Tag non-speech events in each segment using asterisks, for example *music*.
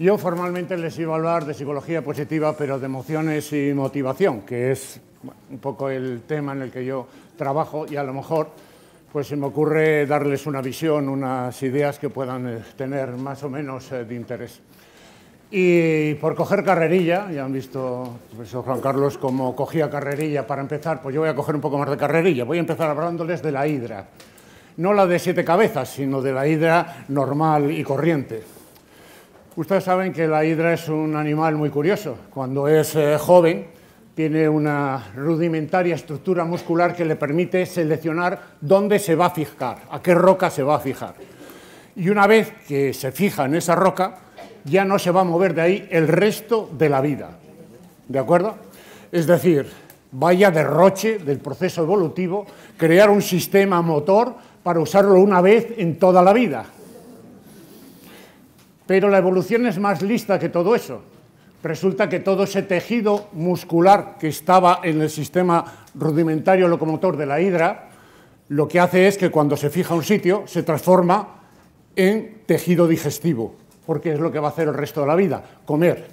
Yo formalmente les iba a hablar de psicología positiva, pero de emociones y motivación, que es un poco el tema en el que yo trabajo y a lo mejor pues se me ocurre darles una visión, unas ideas que puedan eh, tener más o menos eh, de interés. Y por coger carrerilla, ya han visto profesor Juan Carlos cómo cogía carrerilla para empezar, pues yo voy a coger un poco más de carrerilla. Voy a empezar hablándoles de la hidra. No la de siete cabezas, sino de la hidra normal y corriente. Ustedes saben que la hidra es un animal muy curioso. Cuando es eh, joven, tiene una rudimentaria estructura muscular que le permite seleccionar dónde se va a fijar, a qué roca se va a fijar. Y una vez que se fija en esa roca, ya no se va a mover de ahí el resto de la vida. ¿De acuerdo? Es decir, vaya derroche del proceso evolutivo crear un sistema motor para usarlo una vez en toda la vida. Pero la evolución es más lista que todo eso. Resulta que todo ese tejido muscular que estaba en el sistema rudimentario locomotor de la hidra, lo que hace es que cuando se fija un sitio se transforma en tejido digestivo, porque es lo que va a hacer el resto de la vida, comer.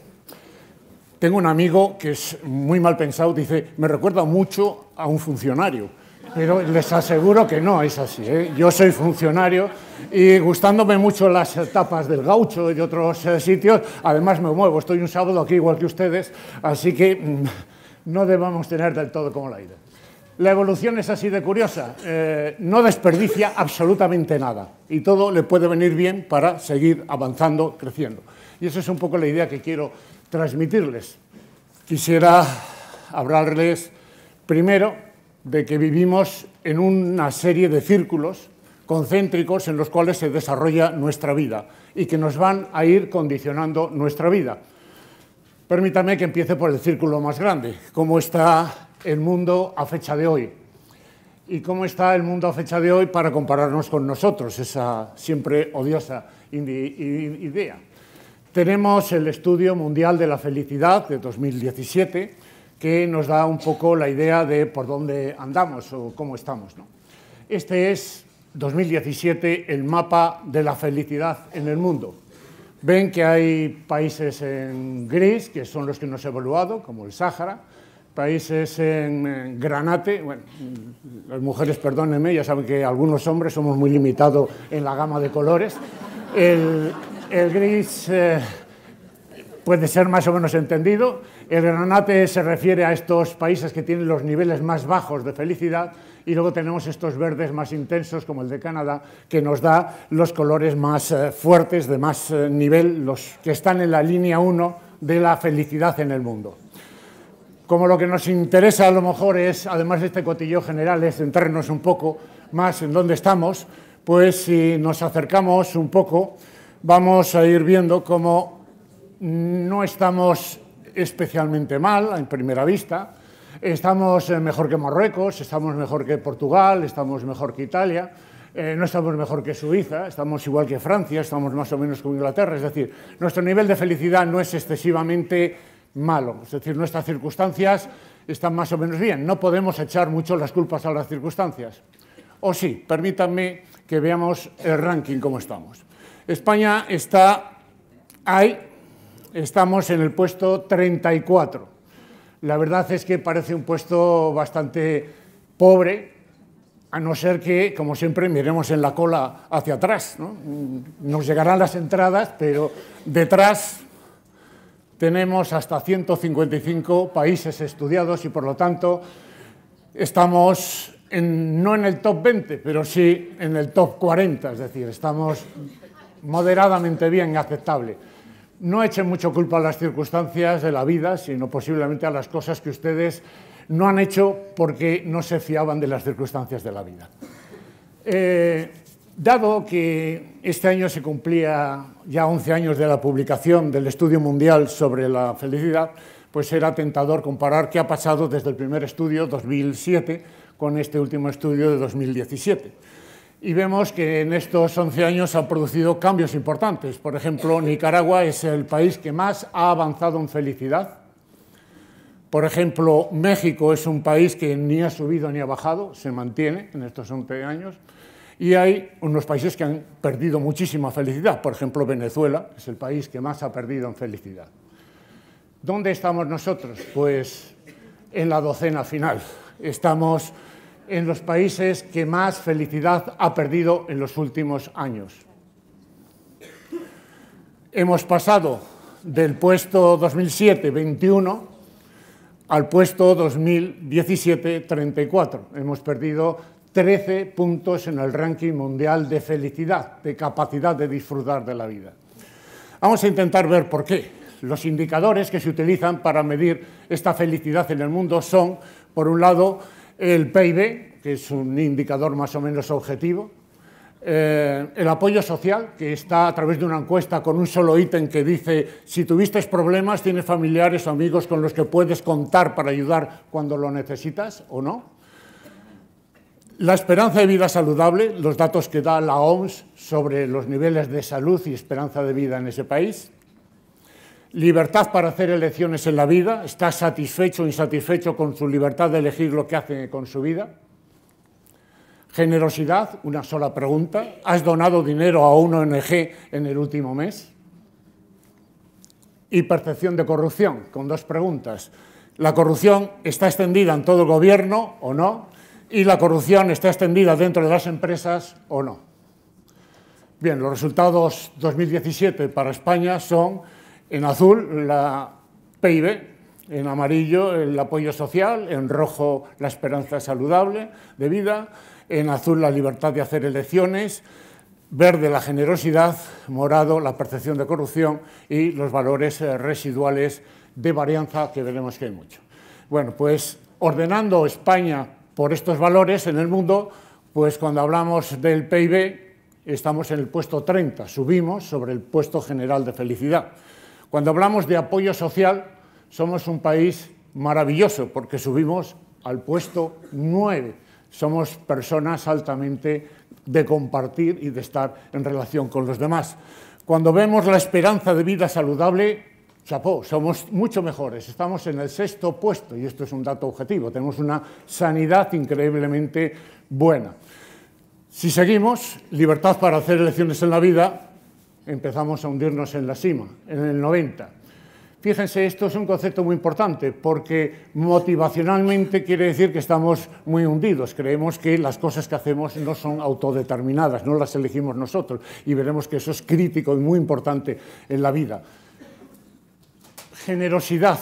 Tengo un amigo que es muy mal pensado, dice, me recuerda mucho a un funcionario pero les aseguro que no es así. ¿eh? Yo soy funcionario y gustándome mucho las tapas del gaucho y de otros eh, sitios, además me muevo, estoy un sábado aquí igual que ustedes, así que mm, no debamos tener del todo como la idea. La evolución es así de curiosa, eh, no desperdicia absolutamente nada y todo le puede venir bien para seguir avanzando, creciendo. Y esa es un poco la idea que quiero transmitirles. Quisiera hablarles primero de que vivimos en una serie de círculos concéntricos en los cuales se desarrolla nuestra vida y que nos van a ir condicionando nuestra vida. Permítame que empiece por el círculo más grande, cómo está el mundo a fecha de hoy y cómo está el mundo a fecha de hoy para compararnos con nosotros, esa siempre odiosa idea. Tenemos el Estudio Mundial de la Felicidad de 2017 que nos da un poco la idea de por dónde andamos o cómo estamos. Este es 2017, el mapa de la felicidad en el mundo. Ven que hay países en gris, que son los que hemos evaluado, como el Sáhara, países en granate, bueno, las mujeres, perdónenme, ya saben que algunos hombres somos muy limitados en la gama de colores. El, gris eh, puede ser más o menos entendido. El granate se refiere a estos países que tienen los niveles más bajos de felicidad y luego tenemos estos verdes más intensos como el de Canadá que nos da los colores más eh, fuertes de más eh, nivel, los que están en la línea 1 de la felicidad en el mundo. Como lo que nos interesa a lo mejor es, además de este cotillo general, es centrarnos un poco más en dónde estamos, pues si nos acercamos un poco, vamos a ir viendo cómo no estamos especialmente mal en primera vista. Estamos eh, mejor que Marruecos, estamos mejor que Portugal, estamos mejor que Italia. Eh, no estamos mejor que Suiza, estamos igual que Francia, estamos más o menos como Inglaterra, es decir, nuestro nivel de felicidad no es excesivamente malo, es decir, nuestras circunstancias están más o menos bien, no podemos echar mucho las culpas a las circunstancias. O sí, permítanme que veamos el ranking como estamos. España está ahí Estamos en el puesto 34. La verdad es que parece un puesto bastante pobre, a no ser que, como siempre, miremos en la cola hacia atrás. Nos llegarán las entradas, pero detrás tenemos hasta 155 países estudiados y, por lo tanto, estamos no en el top 20, pero sí en el top 40, es decir, estamos moderadamente bien, aceptable no echen mucho culpa a las circunstancias de la vida, sino posiblemente a las cosas que ustedes no han hecho porque no se fiaban de las circunstancias de la vida. Eh, dado que este año se cumplía ya 11 años de la publicación del Estudio Mundial sobre la Felicidad, pues era tentador comparar qué ha pasado desde el primer estudio, 2007, con este último estudio de 2017 y vemos que en estos 11 años han producido cambios importantes. Por ejemplo, Nicaragua es el país que más ha avanzado en felicidad. Por ejemplo, México es un país que ni ha subido ni ha bajado, se mantiene en estos 11 años. Y hay unos países que han perdido muchísima felicidad. Por ejemplo, Venezuela es el país que más ha perdido en felicidad. ¿Dónde estamos nosotros? Pues en la docena final. Estamos en los países que más felicidad ha perdido en los últimos años. Hemos pasado del puesto 2007-21 al puesto 2017-34. Hemos perdido 13 puntos en el ranking mundial de felicidad, de capacidad de disfrutar de la vida. Vamos a intentar ver por qué. Los indicadores que se utilizan para medir esta felicidad en el mundo son, por un lado, el PIB, que es un indicador más o menos objetivo, eh, el apoyo social, que está a través de una encuesta con un solo ítem que dice si tuviste problemas, tienes familiares o amigos con los que puedes contar para ayudar cuando lo necesitas o no. La esperanza de vida saludable, los datos que da la OMS sobre los niveles de salud y esperanza de vida en ese país libertad para hacer elecciones en la vida, está satisfecho o insatisfecho con su libertad de elegir lo que hace con su vida. Generosidad, una sola pregunta. ¿Has donado dinero a una ONG en el último mes? Y percepción de corrupción, con dos preguntas. ¿La corrupción está extendida en todo el gobierno o no? ¿Y la corrupción está extendida dentro de las empresas o no? Bien, los resultados 2017 para España son en azul, la PIB, en amarillo el apoyo social, en rojo la esperanza saludable de vida, en azul la libertad de hacer elecciones, verde la generosidad, morado la percepción de corrupción y los valores eh, residuales de varianza que veremos que hay mucho. Bueno, pues ordenando España por estos valores en el mundo, pues cuando hablamos del PIB estamos en el puesto 30, subimos sobre el puesto general de felicidad. Cuando hablamos de apoyo social, somos un país maravilloso porque subimos al puesto 9. Somos personas altamente de compartir y de estar en relación con los demás. Cuando vemos la esperanza de vida saludable, chapó, somos mucho mejores. Estamos en el sexto puesto y esto es un dato objetivo. Tenemos una sanidad increíblemente buena. Si seguimos, libertad para hacer elecciones en la vida, empezamos a hundirnos en la cima, en el 90. Fíjense, esto es un concepto muy importante porque motivacionalmente quiere decir que estamos muy hundidos. Creemos que las cosas que hacemos no son autodeterminadas, no las elegimos nosotros y veremos que eso es crítico y muy importante en la vida. Generosidad.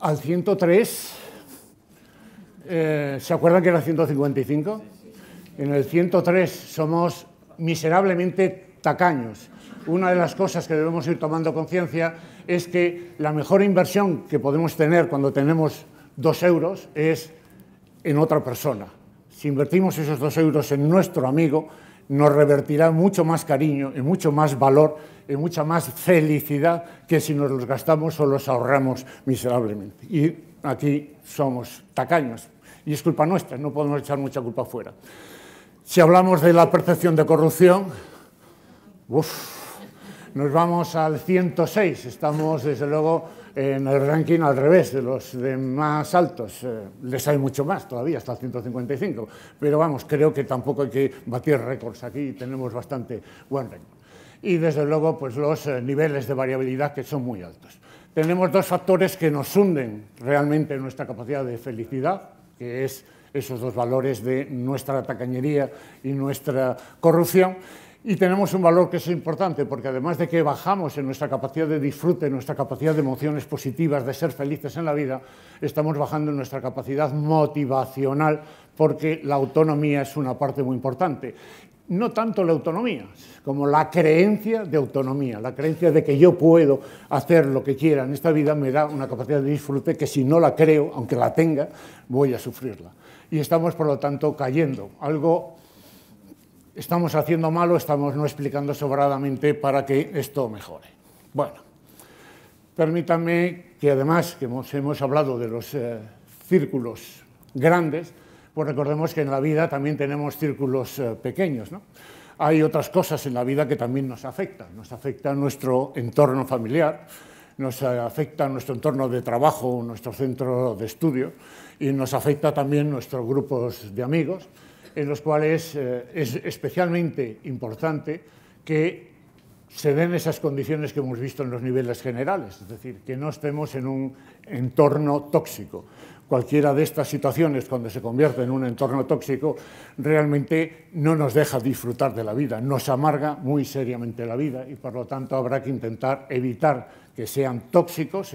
Al 103, eh, ¿se acuerdan que era 155? En el 103 somos miserablemente tacaños. Una de las cosas que debemos ir tomando conciencia es que la mejor inversión que podemos tener cuando tenemos dos euros es en otra persona. Si invertimos esos dos euros en nuestro amigo, nos revertirá mucho más cariño y mucho más valor y mucha más felicidad que si nos los gastamos o los ahorramos miserablemente. Y aquí somos tacaños. Y es culpa nuestra, no podemos echar mucha culpa fuera. Si hablamos de la percepción de corrupción, nos vamos al 106. Estamos, desde luego, en el ranking al revés, de los de más altos. Eh, les hay mucho más todavía, hasta el 155. Pero vamos, creo que tampoco hay que batir récords aquí. Tenemos bastante buen récord. Y, desde luego, pues los eh, niveles de variabilidad que son muy altos. Tenemos dos factores que nos hunden realmente nuestra capacidad de felicidad, que es esos dos valores de nuestra tacañería y nuestra corrupción. Y tenemos un valor que es importante, porque además de que bajamos en nuestra capacidad de disfrute, en nuestra capacidad de emociones positivas, de ser felices en la vida, estamos bajando en nuestra capacidad motivacional, porque la autonomía es una parte muy importante. No tanto la autonomía, como la creencia de autonomía, la creencia de que yo puedo hacer lo que quiera en esta vida me da una capacidad de disfrute que si no la creo, aunque la tenga, voy a sufrirla y estamos, por lo tanto, cayendo. Algo estamos haciendo malo, estamos no explicando sobradamente para que esto mejore. Bueno, permítanme que además que hemos, hemos hablado de los eh, círculos grandes, pues recordemos que en la vida también tenemos círculos eh, pequeños. Hay otras cosas en la vida que también nos afectan. Nos afecta nuestro entorno familiar, nos eh, afecta nuestro entorno de trabajo, nuestro centro de estudio y nos afecta también nuestros grupos de amigos, en los cuales eh, es especialmente importante que se den esas condiciones que hemos visto en los niveles generales, es decir, que no estemos en un entorno tóxico. Cualquiera de estas situaciones, cuando se convierte en un entorno tóxico, realmente no nos deja disfrutar de la vida, nos amarga muy seriamente la vida y por lo tanto habrá que intentar evitar que sean tóxicos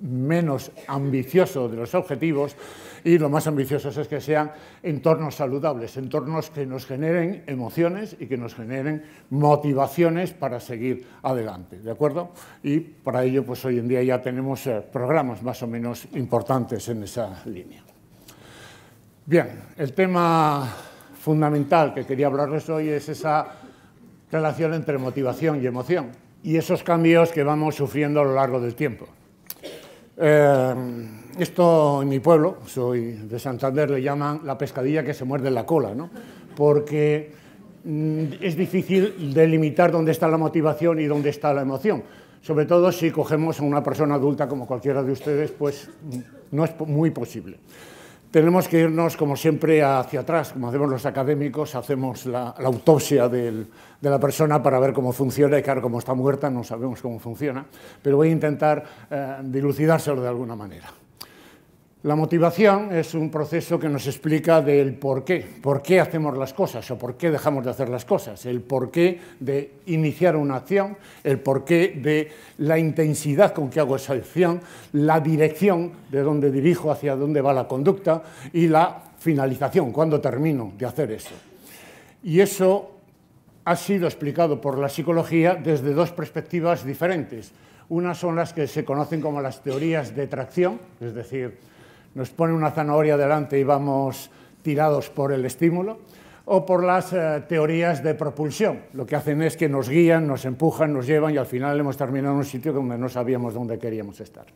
menos ambicioso de los objetivos y lo más ambiciosos es que sean entornos saludables, entornos que nos generen emociones y que nos generen motivaciones para seguir adelante, ¿de acuerdo? Y para ello pues hoy en día ya tenemos eh, programas más o menos importantes en esa línea. Bien, el tema fundamental que quería hablarles hoy es esa relación entre motivación y emoción y esos cambios que vamos sufriendo a lo largo del tiempo. Eh, esto en mi pueblo, soy de Santander, le llaman la pescadilla que se muerde la cola, ¿no? Porque mm, es difícil delimitar dónde está la motivación y dónde está la emoción. Sobre todo si cogemos a una persona adulta como cualquiera de ustedes, pues mm, no es muy posible. Tenemos que irnos, como siempre, hacia atrás, como hacemos los académicos, hacemos la, autopsia de la persona para ver cómo funciona y claro, como está muerta no sabemos cómo funciona, pero voy a intentar eh, dilucidárselo de alguna manera. La motivación es un proceso que nos explica del por qué, por qué hacemos las cosas o por qué dejamos de hacer las cosas, el por qué de iniciar una acción, el porqué de la intensidad con que hago esa acción, la dirección de dónde dirijo, hacia dónde va la conducta y la finalización, cuándo termino de hacer eso. Y eso ha sido explicado por la psicología desde dos perspectivas diferentes. Unas son las que se conocen como las teorías de tracción, es decir, nos pone una zanahoria delante y vamos tirados por el estímulo, o por las eh, teorías de propulsión. Lo que hacen es que nos guían, nos empujan, nos llevan y al final hemos terminado en un sitio donde no sabíamos dónde queríamos estar.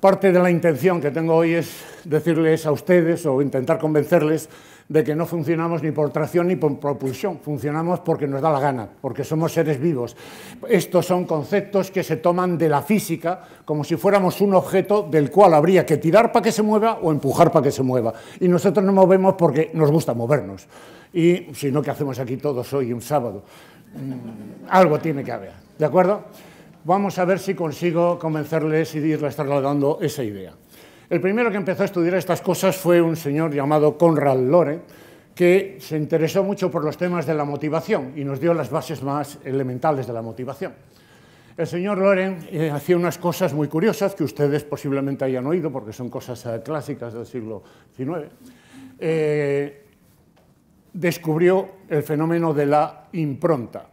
Parte de la intención que tengo hoy es decirles a ustedes o intentar convencerles de que no funcionamos ni por tracción ni por propulsión, funcionamos porque nos da la gana, porque somos seres vivos. Estos son conceptos que se toman de la física como si fuéramos un objeto del cual habría que tirar para que se mueva o empujar para que se mueva. Y nosotros nos movemos porque nos gusta movernos. Y si no, ¿qué hacemos aquí todos hoy un sábado? Mm, algo tiene que haber, ¿de acuerdo? Vamos a ver si consigo convencerles y irles trasladando esa idea. El primero que empezó a estudiar estas cosas fue un señor llamado Conrad Loren que se interesó mucho por los temas de la motivación y nos dio las bases más elementales de la motivación. El señor Loren eh, hacía unas cosas muy curiosas que ustedes posiblemente hayan oído porque son cosas eh, clásicas del siglo XIX. Eh, descubrió el fenómeno de la impronta,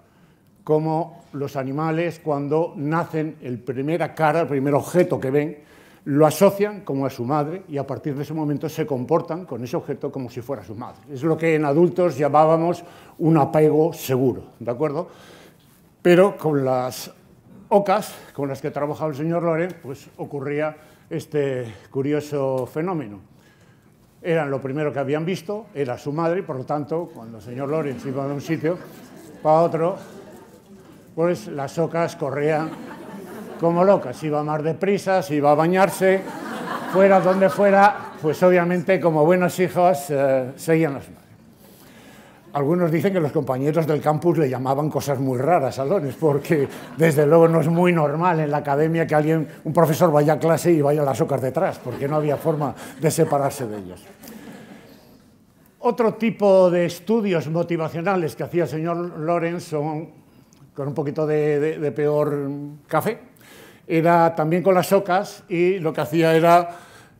como los animales cuando nacen, el primera cara, el primer objeto que ven, lo asocian como a su madre y a partir de ese momento se comportan con ese objeto como si fuera su madre. Es lo que en adultos llamábamos un apego seguro, ¿de acuerdo? Pero con las ocas con las que trabajaba el señor Lorenz, pues ocurría este curioso fenómeno. Eran lo primero que habían visto, era su madre, por lo tanto, cuando el señor Lorenz iba de un sitio para otro, pues las ocas corrían como loca. Si iba más deprisa, si iba a bañarse, fuera donde fuera, pues obviamente como buenos hijos eh, seguían las madres. Algunos dicen que los compañeros del campus le llamaban cosas muy raras a Lorenz, porque desde luego no es muy normal en la academia que alguien, un profesor vaya a clase y vaya a las ocas detrás, porque no había forma de separarse de ellos. Otro tipo de estudios motivacionales que hacía el señor Lorenz son con un poquito de peor café, era también con las ocas y lo que hacía era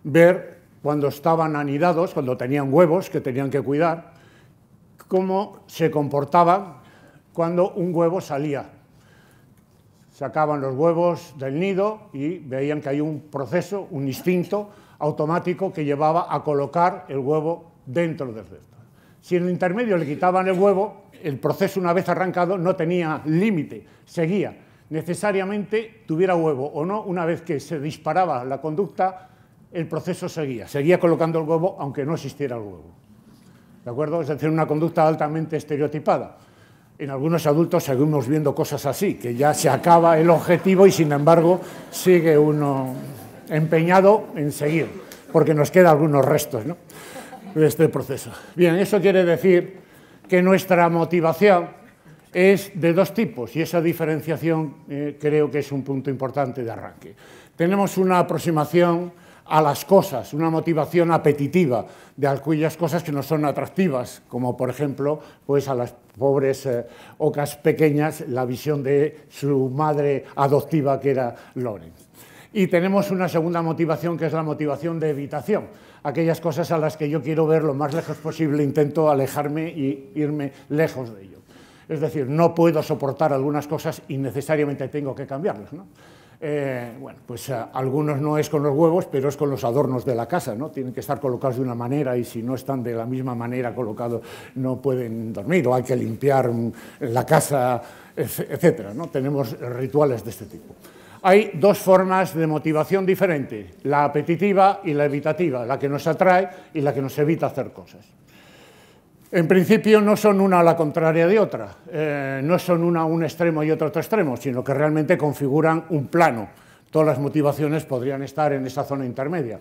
ver cuando estaban anidados, cuando tenían huevos que tenían que cuidar, cómo se comportaban cuando un huevo salía. Sacaban los huevos del nido y veían que hay un proceso, un instinto automático que llevaba a colocar el huevo dentro del resto. Si en el intermedio le quitaban el huevo, el proceso una vez arrancado no tenía límite, seguía necesariamente tuviera huevo o no, una vez que se disparaba la conducta, el proceso seguía, seguía colocando el huevo aunque no existiera el huevo. ¿De acuerdo? Es decir, una conducta altamente estereotipada. En algunos adultos seguimos viendo cosas así, que ya se acaba el objetivo y sin embargo sigue uno empeñado en seguir, porque nos quedan algunos restos de este proceso. Bien, eso quiere decir que nuestra motivación es de dos tipos y esa diferenciación eh, creo que es un punto importante de arranque. Tenemos una aproximación a las cosas, una motivación apetitiva de aquellas cosas que no son atractivas, como por ejemplo pues a las pobres eh, ocas pequeñas la visión de su madre adoptiva que era Lorenz. Y tenemos una segunda motivación que es la motivación de evitación, aquellas cosas a las que yo quiero ver lo más lejos posible, intento alejarme y irme lejos de ello. Es decir, no puedo soportar algunas cosas y necesariamente tengo que cambiarlas. ¿no? Eh, bueno, pues eh, algunos no es con los huevos, pero es con los adornos de la casa, ¿no? Tienen que estar colocados de una manera y si no están de la misma manera colocados no pueden dormir o hay que limpiar mm, la casa, etcétera, Tenemos rituales de este tipo. Hay dos formas de motivación diferentes, la apetitiva y la evitativa, la que nos atrae y la que nos evita hacer cosas. En principio no son una a la contraria de otra, eh, no son una un extremo y otro otro extremo, sino que realmente configuran un plano. Todas las motivaciones podrían estar en esa zona intermedia.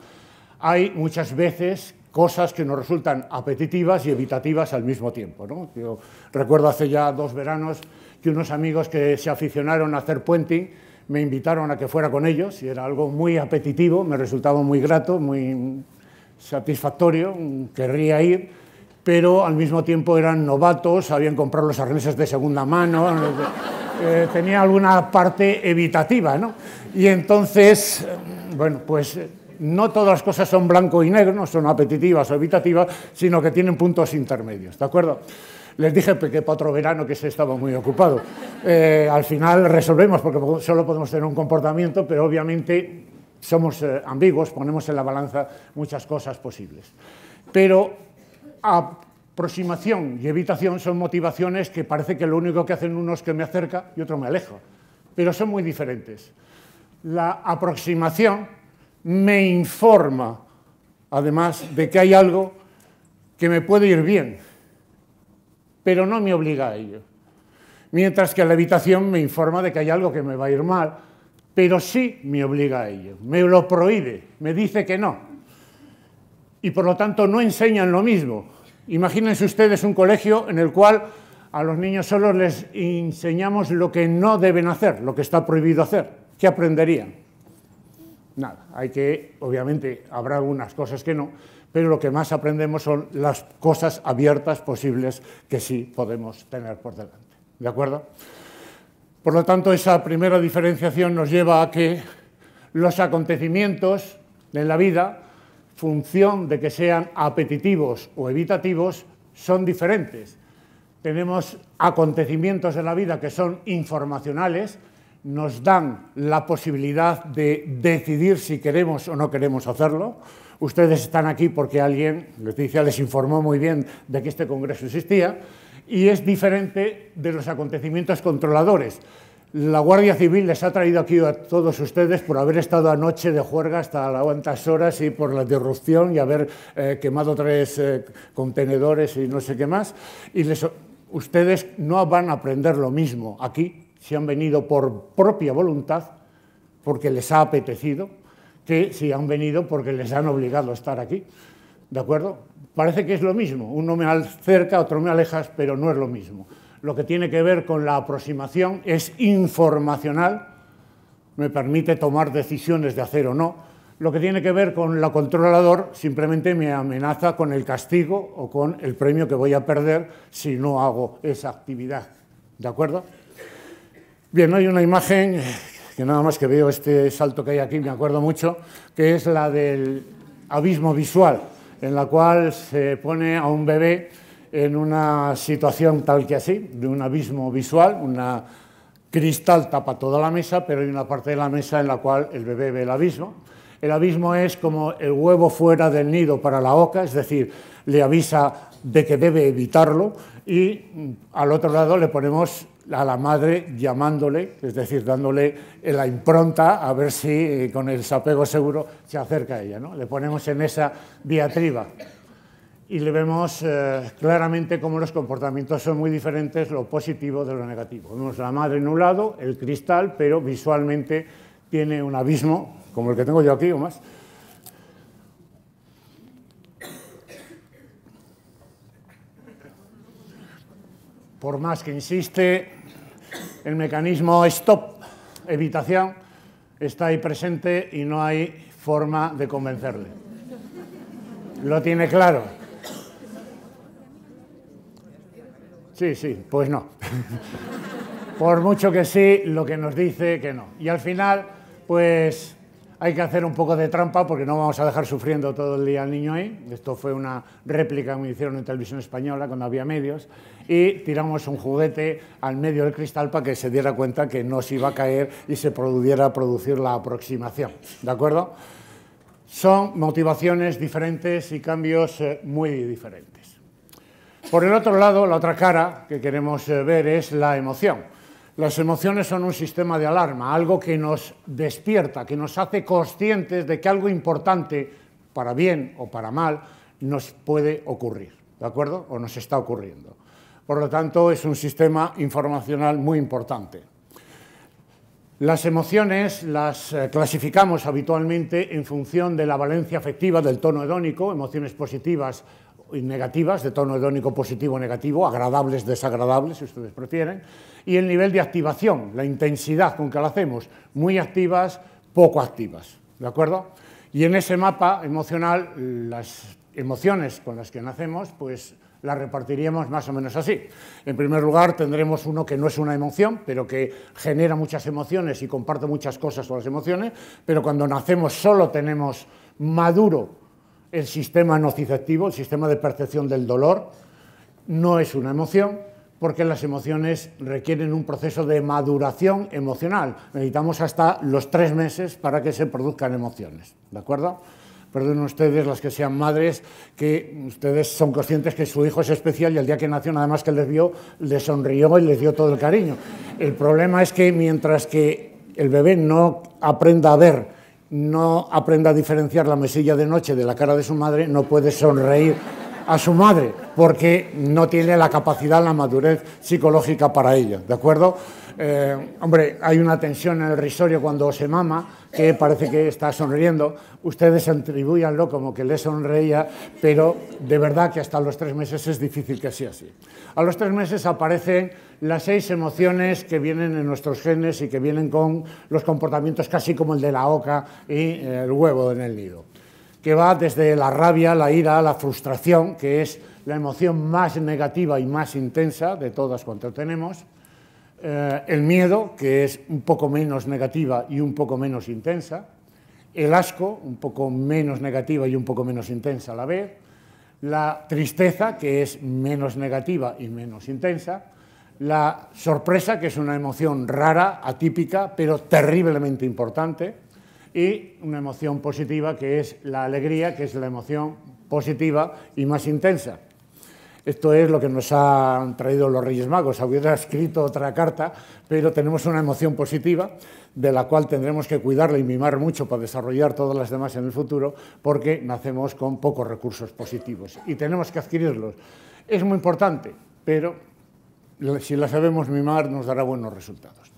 Hay muchas veces cosas que nos resultan apetitivas y evitativas al mismo tiempo. ¿no? Yo recuerdo hace ya dos veranos que unos amigos que se aficionaron a hacer puenting me invitaron a que fuera con ellos y era algo muy apetitivo, me resultaba muy grato, muy satisfactorio, querría ir pero al mismo tiempo eran novatos, sabían comprar los arneses de segunda mano, eh, tenía alguna parte evitativa, ¿no? Y entonces, eh, bueno, pues eh, no todas las cosas son blanco y negro, son apetitivas o evitativas, sino que tienen puntos intermedios, ¿de acuerdo? Les dije que para otro verano que se estaba muy ocupado. al final resolvemos, porque solo podemos tener un comportamiento, pero obviamente somos ambiguos, ponemos en la balanza muchas cosas posibles. Pero aproximación y evitación son motivaciones que parece que lo único que hacen uno es que me acerca y otro me aleja, pero son muy diferentes. La aproximación me informa, además, de que hay algo que me puede ir bien, pero no me obliga a ello. Mientras que la evitación me informa de que hay algo que me va a ir mal, pero sí me obliga a ello, me lo prohíbe, me dice que no. Y por lo tanto no enseñan lo mismo, Imagínense ustedes un colegio en el cual a los niños solo les enseñamos lo que no deben hacer, lo que está prohibido hacer. ¿Qué aprenderían? Nada, hay que, obviamente, habrá algunas cosas que no, pero lo que más aprendemos son las cosas abiertas posibles que sí podemos tener por delante. ¿De acuerdo? Por lo tanto, esa primera diferenciación nos lleva a que los acontecimientos en la vida función de que sean apetitivos o evitativos, son diferentes. Tenemos acontecimientos en la vida que son informacionales, nos dan la posibilidad de decidir si queremos o no queremos hacerlo. Ustedes están aquí porque alguien, Leticia, les informó muy bien de que este congreso existía y es diferente de los acontecimientos controladores. La Guardia Civil les ha traído aquí a todos ustedes por haber estado anoche de juerga hasta cuantas horas y por la disrupción y haber eh, quemado tres eh, contenedores y no sé qué más. Y ustedes no van a aprender lo mismo aquí, si han venido por propia voluntad, porque les ha apetecido, que si han venido porque les han obligado a estar aquí. ¿De acuerdo? Parece que es lo mismo. Uno me acerca, otro me alejas, pero no es lo mismo lo que tiene que ver con la aproximación es informacional, me permite tomar decisiones de hacer o no. Lo que tiene que ver con la controlador simplemente me amenaza con el castigo o con el premio que voy a perder si no hago esa actividad. ¿De acuerdo? Bien, hay una imagen que nada más que veo este salto que hay aquí, me acuerdo mucho, que es la del abismo visual, en la cual se pone a un bebé en una situación tal que así, de un abismo visual, una cristal tapa toda la mesa, pero hay una parte de la mesa en la cual el bebé ve el abismo. El abismo es como el huevo fuera del nido para la oca, es decir, le avisa de que debe evitarlo y mm, al otro lado le ponemos a la madre llamándole, es decir, dándole la impronta a ver si eh, con el sapego seguro se acerca a ella. Le ponemos en esa diatriba y le vemos eh, claramente cómo los comportamientos son muy diferentes, lo positivo de lo negativo. Vemos la madre en un lado, el cristal, pero visualmente tiene un abismo, como el que tengo yo aquí o más. Por más que insiste, el mecanismo stop, evitación, está ahí presente y no hay forma de convencerle. Lo tiene claro. Sí, sí, pues no. Por mucho que sí, lo que nos dice que no. Y al final, pues hay que hacer un poco de trampa porque no vamos a dejar sufriendo todo el día al niño ahí. Esto fue una réplica que me hicieron en televisión española cuando había medios. Y tiramos un juguete al medio del cristal para que se diera cuenta que no se iba a caer y se pudiera producir la aproximación. ¿De acuerdo? Son motivaciones diferentes y cambios eh, muy diferentes. Por el otro lado, la otra cara que queremos eh, ver es la emoción. Las emociones son un sistema de alarma, algo que nos despierta, que nos hace conscientes de que algo importante, para bien o para mal, nos puede ocurrir, ¿de acuerdo? O nos está ocurriendo. Por lo tanto, es un sistema informacional muy importante. Las emociones las eh, clasificamos habitualmente en función de la valencia afectiva, del tono hedónico, emociones positivas negativas, de tono hedónico positivo negativo, agradables, desagradables, si ustedes prefieren, y el nivel de activación, la intensidad con que la hacemos, muy activas, poco activas, ¿de acuerdo? Y en ese mapa emocional, las emociones con las que nacemos, pues las repartiríamos más o menos así. En primer lugar, tendremos uno que no es una emoción, pero que genera muchas emociones y comparte muchas cosas con las emociones, pero cuando nacemos solo tenemos maduro el sistema nociceptivo, el sistema de percepción del dolor, no es una emoción, porque las emociones requieren un proceso de maduración emocional. Necesitamos hasta los tres meses para que se produzcan emociones, ¿de acuerdo? Perdonen ustedes las que sean madres, que ustedes son conscientes que su hijo es especial y el día que nació, nada más que les vio, le sonrió y les dio todo el cariño. El problema es que mientras que el bebé no aprenda a ver no aprenda a diferenciar la mesilla de noche de la cara de su madre, no puede sonreír a su madre, porque no tiene la capacidad, la madurez psicológica para ello, ¿de acuerdo? Eh, hombre, hay una tensión en el risorio cuando se mama, que parece que está sonriendo. Ustedes atribuyanlo como que le sonreía, pero de verdad que hasta los tres meses es difícil que sea así. A los tres meses aparecen las seis emociones que vienen en nuestros genes y que vienen con los comportamientos casi como el de la oca y eh, el huevo en el nido, que va desde la rabia, la ira, la frustración, que es la emoción más negativa y más intensa de todas cuantas tenemos, eh, el miedo, que es un poco menos negativa y un poco menos intensa, el asco, un poco menos negativa y un poco menos intensa a la vez, la tristeza, que es menos negativa y menos intensa, la sorpresa, que es una emoción rara, atípica, pero terriblemente importante, y una emoción positiva, que es la alegría, que es la emoción positiva y más intensa. Esto es lo que nos han traído los Reyes Magos. Hubiera escrito otra carta, pero tenemos una emoción positiva de la cual tendremos que cuidarla y mimar mucho para desarrollar todas las demás en el futuro, porque nacemos con pocos recursos positivos y tenemos que adquirirlos. Es muy importante, pero si la sabemos mimar, nos dará buenos resultados.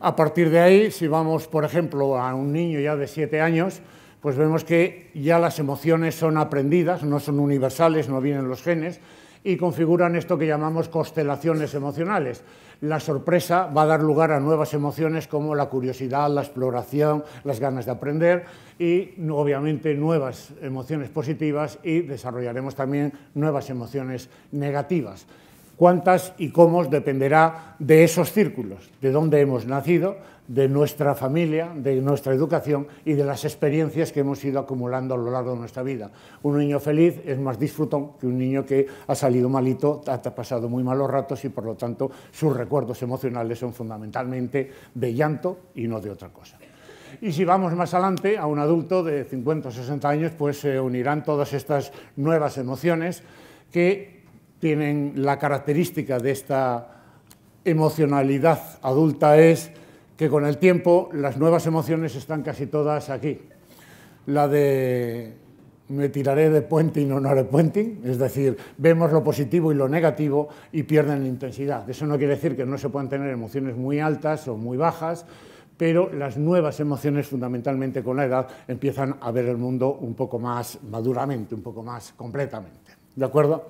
A partir de ahí, si vamos, por ejemplo, a un niño ya de siete años, pues vemos que ya las emociones son aprendidas, no son universales, no vienen los genes, y configuran esto que llamamos constelaciones emocionales. La sorpresa va a dar lugar a nuevas emociones como la curiosidad, la exploración, las ganas de aprender y obviamente nuevas emociones positivas y desarrollaremos también nuevas emociones negativas cuántas y cómo dependerá de esos círculos, de dónde hemos nacido, de nuestra familia, de nuestra educación y de las experiencias que hemos ido acumulando a lo largo de nuestra vida. Un niño feliz es más disfrutón que un niño que ha salido malito, ha pasado muy malos ratos y por lo tanto sus recuerdos emocionales son fundamentalmente de llanto y no de otra cosa. Y si vamos más adelante a un adulto de 50 o 60 años, pues se unirán todas estas nuevas emociones que tienen la característica de esta emocionalidad adulta es que con el tiempo las nuevas emociones están casi todas aquí. La de me tiraré de puente y no haré puente, es decir, vemos lo positivo y lo negativo y pierden la intensidad. Eso no quiere decir que no se puedan tener emociones muy altas o muy bajas, pero las nuevas emociones, fundamentalmente con la edad, empiezan a ver el mundo un poco más maduramente, un poco más completamente. ¿De acuerdo?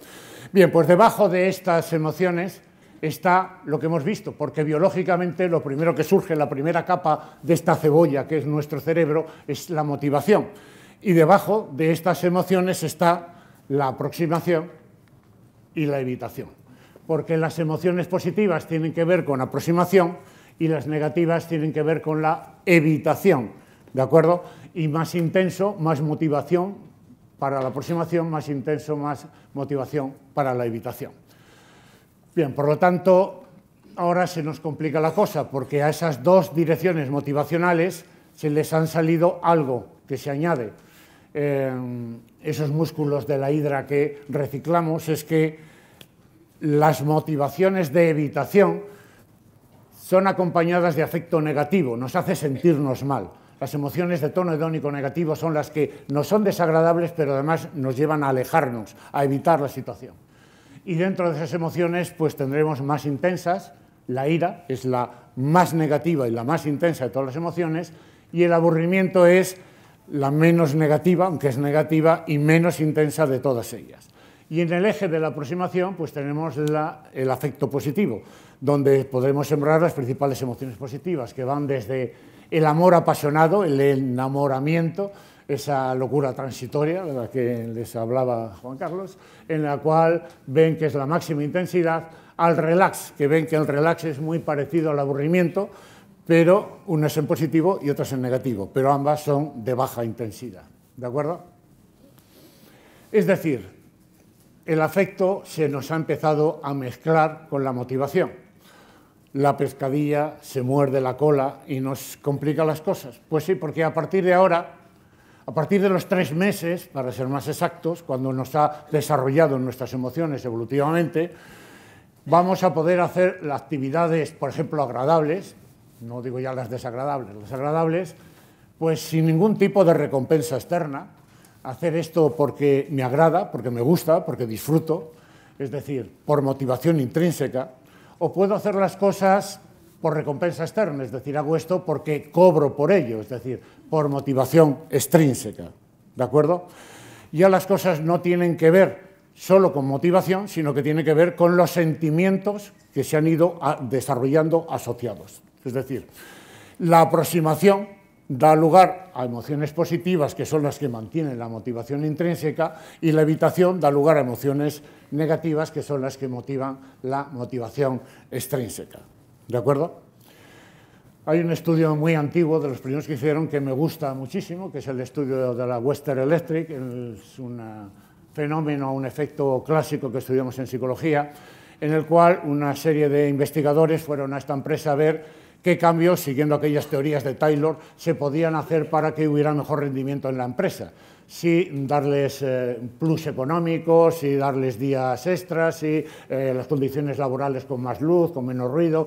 Bien, pues debajo de estas emociones está lo que hemos visto, porque biológicamente lo primero que surge, la primera capa de esta cebolla que es nuestro cerebro, es la motivación. Y debajo de estas emociones está la aproximación y la evitación. Porque las emociones positivas tienen que ver con aproximación y las negativas tienen que ver con la evitación. ¿De acuerdo? Y más intenso, más motivación, para la aproximación, más intenso, más motivación para la evitación. Bien, por lo tanto, ahora se nos complica la cosa, porque a esas dos direcciones motivacionales se les han salido algo que se añade. Eh, esos músculos de la hidra que reciclamos es que las motivaciones de evitación son acompañadas de afecto negativo, nos hace sentirnos mal. Las emociones de tono hedónico negativo son las que nos son desagradables, pero además nos llevan a alejarnos, a evitar la situación. Y dentro de esas emociones, pues tendremos más intensas, la ira es la más negativa y la más intensa de todas las emociones, y el aburrimiento es la menos negativa, aunque es negativa, y menos intensa de todas ellas. Y en el eje de la aproximación, pues tenemos el afecto positivo, donde podremos sembrar las principales emociones positivas, que van desde el amor apasionado, el enamoramiento, esa locura transitoria de la que les hablaba Juan Carlos, en la cual ven que es la máxima intensidad, al relax, que ven que el relax es muy parecido al aburrimiento, pero uno es en positivo y otro en negativo, pero ambas son de baja intensidad. ¿De acuerdo? Es decir, el afecto se nos ha empezado a mezclar con la motivación la pescadilla se muerde la cola y nos complica las cosas. Pues sí, porque a partir de ahora, a partir de los tres meses, para ser más exactos, cuando nos ha desarrollado nuestras emociones evolutivamente, vamos a poder hacer las actividades, por ejemplo, agradables, no digo ya las desagradables, las agradables, pues sin ningún tipo de recompensa externa, hacer esto porque me agrada, porque me gusta, porque disfruto, es decir, por motivación intrínseca, o puedo hacer las cosas por recompensa externa, es decir, hago esto porque cobro por ello, es decir, por motivación extrínseca. ¿De acuerdo? Ya las cosas no tienen que ver solo con motivación, sino que tienen que ver con los sentimientos que se han ido desarrollando asociados. Es decir, la aproximación da lugar a emociones positivas, que son las que mantienen la motivación intrínseca, y la evitación da lugar a emociones negativas, que son las que motivan la motivación extrínseca. ¿De acuerdo? Hay un estudio muy antiguo de los primeros que hicieron que me gusta muchísimo, que es el estudio de la Western Electric, es un eh, fenómeno, un efecto clásico que estudiamos en psicología, en el cual una serie de investigadores fueron a esta empresa a ver qué cambios, siguiendo aquellas teorías de Taylor, se podían hacer para que hubiera mejor rendimiento en la empresa. Si darles eh, plus económicos, si darles días extras, si eh, las condiciones laborales con más luz, con menos ruido.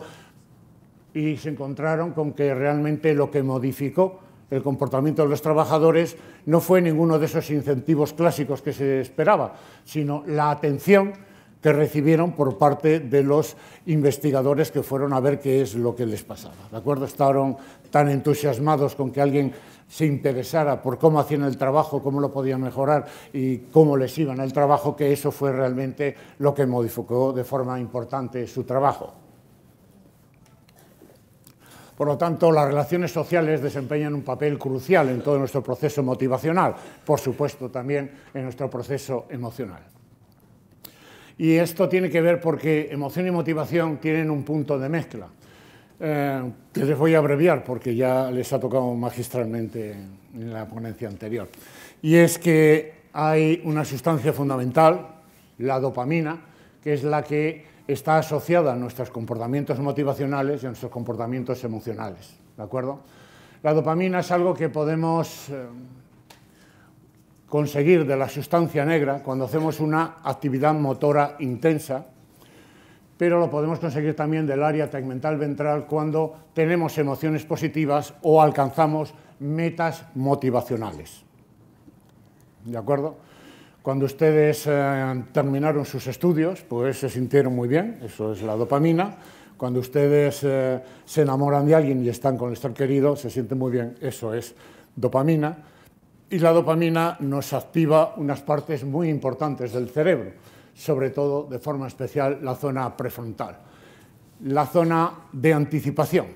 Y se encontraron con que realmente lo que modificó el comportamiento de los trabajadores no fue ninguno de esos incentivos clásicos que se esperaba, sino la atención que recibieron por parte de los investigadores que fueron a ver qué es lo que les pasaba. ¿De acuerdo? Estaban tan entusiasmados con que alguien se interesara por cómo hacían el trabajo, cómo lo podían mejorar y cómo les iban el trabajo, que eso fue realmente lo que modificó de forma importante su trabajo. Por lo tanto, las relaciones sociales desempeñan un papel crucial en todo nuestro proceso motivacional, por supuesto también en nuestro proceso emocional. Y esto tiene que ver porque emoción y motivación tienen un punto de mezcla, eh, que les voy a abreviar porque ya les ha tocado magistralmente en la ponencia anterior. Y es que hay una sustancia fundamental, la dopamina, que es la que está asociada a nuestros comportamientos motivacionales y a nuestros comportamientos emocionales. ¿De acuerdo? La dopamina es algo que podemos eh, conseguir de la sustancia negra cuando hacemos una actividad motora intensa, pero lo podemos conseguir también del área tegmental ventral cuando tenemos emociones positivas o alcanzamos metas motivacionales. ¿De acuerdo? Cuando ustedes eh, terminaron sus estudios, pues se sintieron muy bien, eso es la dopamina. Cuando ustedes eh, se enamoran de alguien y están con el querido, se sienten muy bien, eso es dopamina. Y la dopamina nos activa unas partes muy importantes del cerebro, sobre todo de forma especial la zona prefrontal, la zona de anticipación.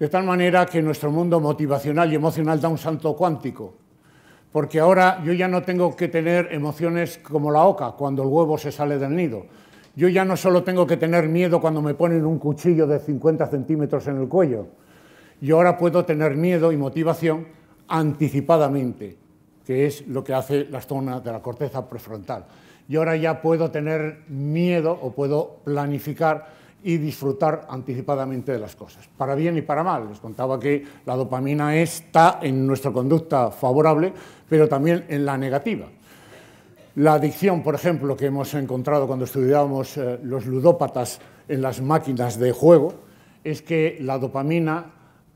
De tal manera que nuestro mundo motivacional y emocional da un salto cuántico, porque ahora yo ya no tengo que tener emociones como la oca cuando el huevo se sale del nido, yo ya no solo tengo que tener miedo cuando me ponen un cuchillo de 50 centímetros en el cuello, yo ahora puedo tener miedo y motivación anticipadamente, que es lo que hace la zona de la corteza prefrontal. Y ahora ya puedo tener miedo o puedo planificar y disfrutar anticipadamente de las cosas, para bien y para mal. Les contaba que la dopamina está en nuestra conducta favorable, pero también en la negativa. La adicción, por ejemplo, que hemos encontrado cuando estudiábamos eh, los ludópatas en las máquinas de juego, es que la dopamina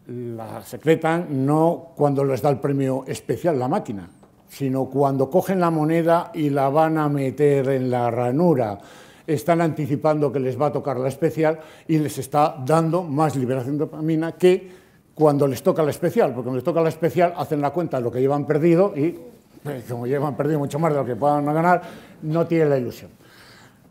la secretan no cuando les da el premio especial la máquina, sino cuando cogen la moneda y la van a meter en la ranura. Están anticipando que les va a tocar la especial y les está dando más liberación de dopamina que cuando les toca la especial, porque cuando les toca la especial hacen la cuenta de lo que llevan perdido y pues, como llevan perdido mucho más de lo que puedan ganar, no tienen la ilusión.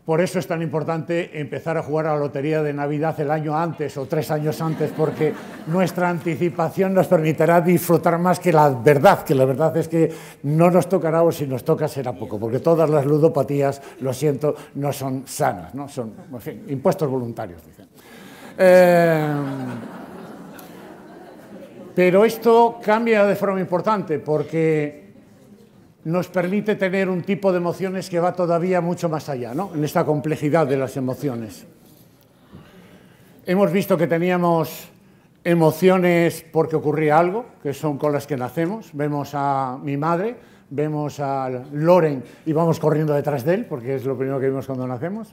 Por eso es tan importante empezar a jugar a la lotería de Navidad el año antes o tres años antes, porque nuestra anticipación nos permitirá disfrutar más que la verdad, que la verdad es que no nos tocará o si nos toca será poco, porque todas las ludopatías, lo siento, no son sanas, ¿no? son en fin, impuestos voluntarios, dicen. Eh, pero esto cambia de forma importante, porque nos permite tener un tipo de emociones que va todavía mucho más allá, ¿no? en esta complejidad de las emociones. Hemos visto que teníamos emociones porque ocurría algo, que son con las que nacemos. Vemos a mi madre, vemos a Loren y vamos corriendo detrás de él, porque es lo primero que vemos cuando nacemos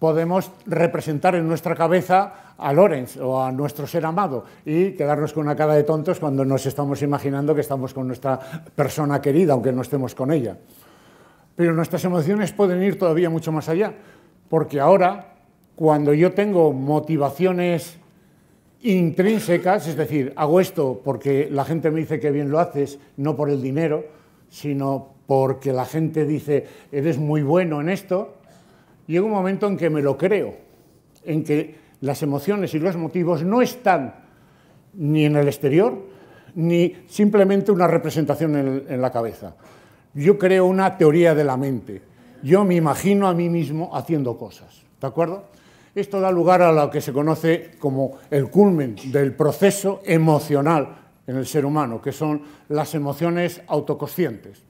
podemos representar en nuestra cabeza a Lorenz o a nuestro ser amado y quedarnos con una cara de tontos cuando nos estamos imaginando que estamos con nuestra persona querida, aunque no estemos con ella. Pero nuestras emociones pueden ir todavía mucho más allá, porque ahora, cuando yo tengo motivaciones intrínsecas, es decir, hago esto porque la gente me dice que bien lo haces, no por el dinero, sino porque la gente dice, eres muy bueno en esto, llega un momento en que me lo creo, en que las emociones y los motivos no están ni en el exterior, ni simplemente una representación en, la cabeza. Yo creo una teoría de la mente. Yo me imagino a mí mismo haciendo cosas. ¿De acuerdo? Esto da lugar a lo que se conoce como el culmen del proceso emocional en el ser humano, que son las emociones autoconscientes.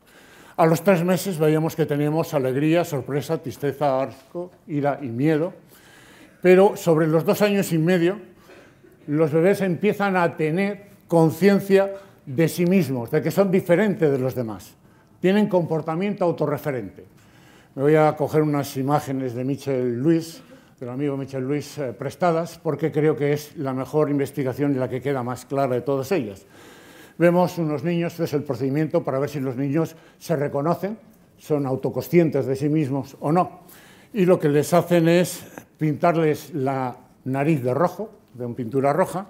A los tres meses veíamos que teníamos alegría, sorpresa, tristeza, arco, ira y miedo. Pero sobre los dos años y medio, los bebés empiezan a tener conciencia de sí mismos, de que son diferentes de los demás. Tienen comportamiento autorreferente. Me voy a coger unas imágenes de Michel Luis, del amigo Michel Luis, eh, prestadas, porque creo que es la mejor investigación y la que queda más clara de todas ellas. Vemos unos niños, este es el procedimiento para ver si los niños se reconocen, son autoconscientes de sí mismos o no. Y lo que les hacen es pintarles la nariz de rojo, de una pintura roja,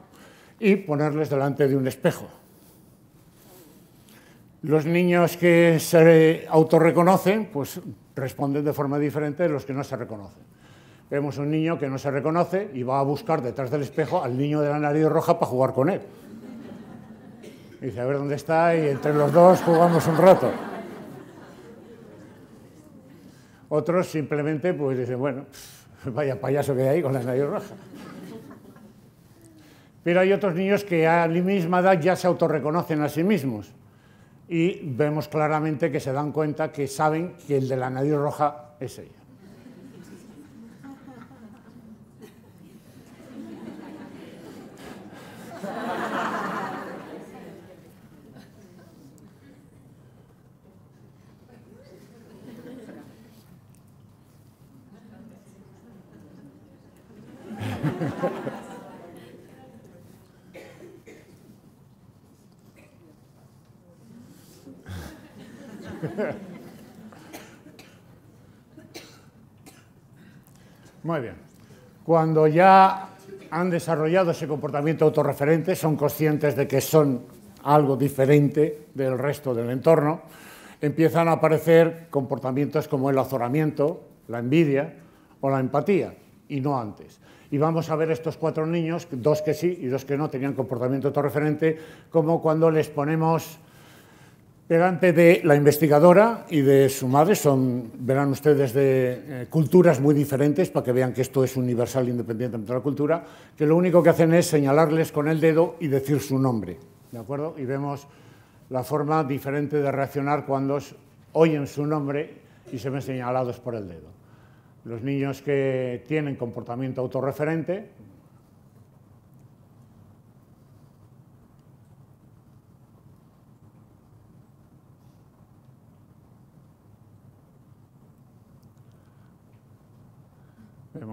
y ponerles delante de un espejo. Los niños que se autorreconocen, pues responden de forma diferente de los que no se reconocen. Vemos un niño que no se reconoce y va a buscar detrás del espejo al niño de la nariz roja para jugar con él dice, a ver dónde está y entre los dos jugamos un rato. Otros simplemente pues dicen, bueno, *laughs* vaya payaso que hay con la nariz roja. Pero hay otros niños que a la misma edad ya se autorreconocen a sí mismos y vemos claramente que se dan cuenta que saben que el de la nariz roja es ella. cuando ya han desarrollado ese comportamiento autorreferente, son conscientes de que son algo diferente del resto del entorno, empiezan a aparecer comportamientos como el azoramiento, la envidia o la empatía, y no antes. Y vamos a ver estos cuatro niños, dos que sí y dos que no tenían comportamiento autorreferente, como cuando les ponemos Delante de la investigadora y de su madre son, verán ustedes, de eh, culturas muy diferentes, para que vean que esto es universal independientemente de la cultura, que lo único que hacen es señalarles con el dedo y decir su nombre. ¿De acuerdo? Y vemos la forma diferente de reaccionar cuando oyen su nombre y se ven señalados por el dedo. Los niños que tienen comportamiento autorreferente,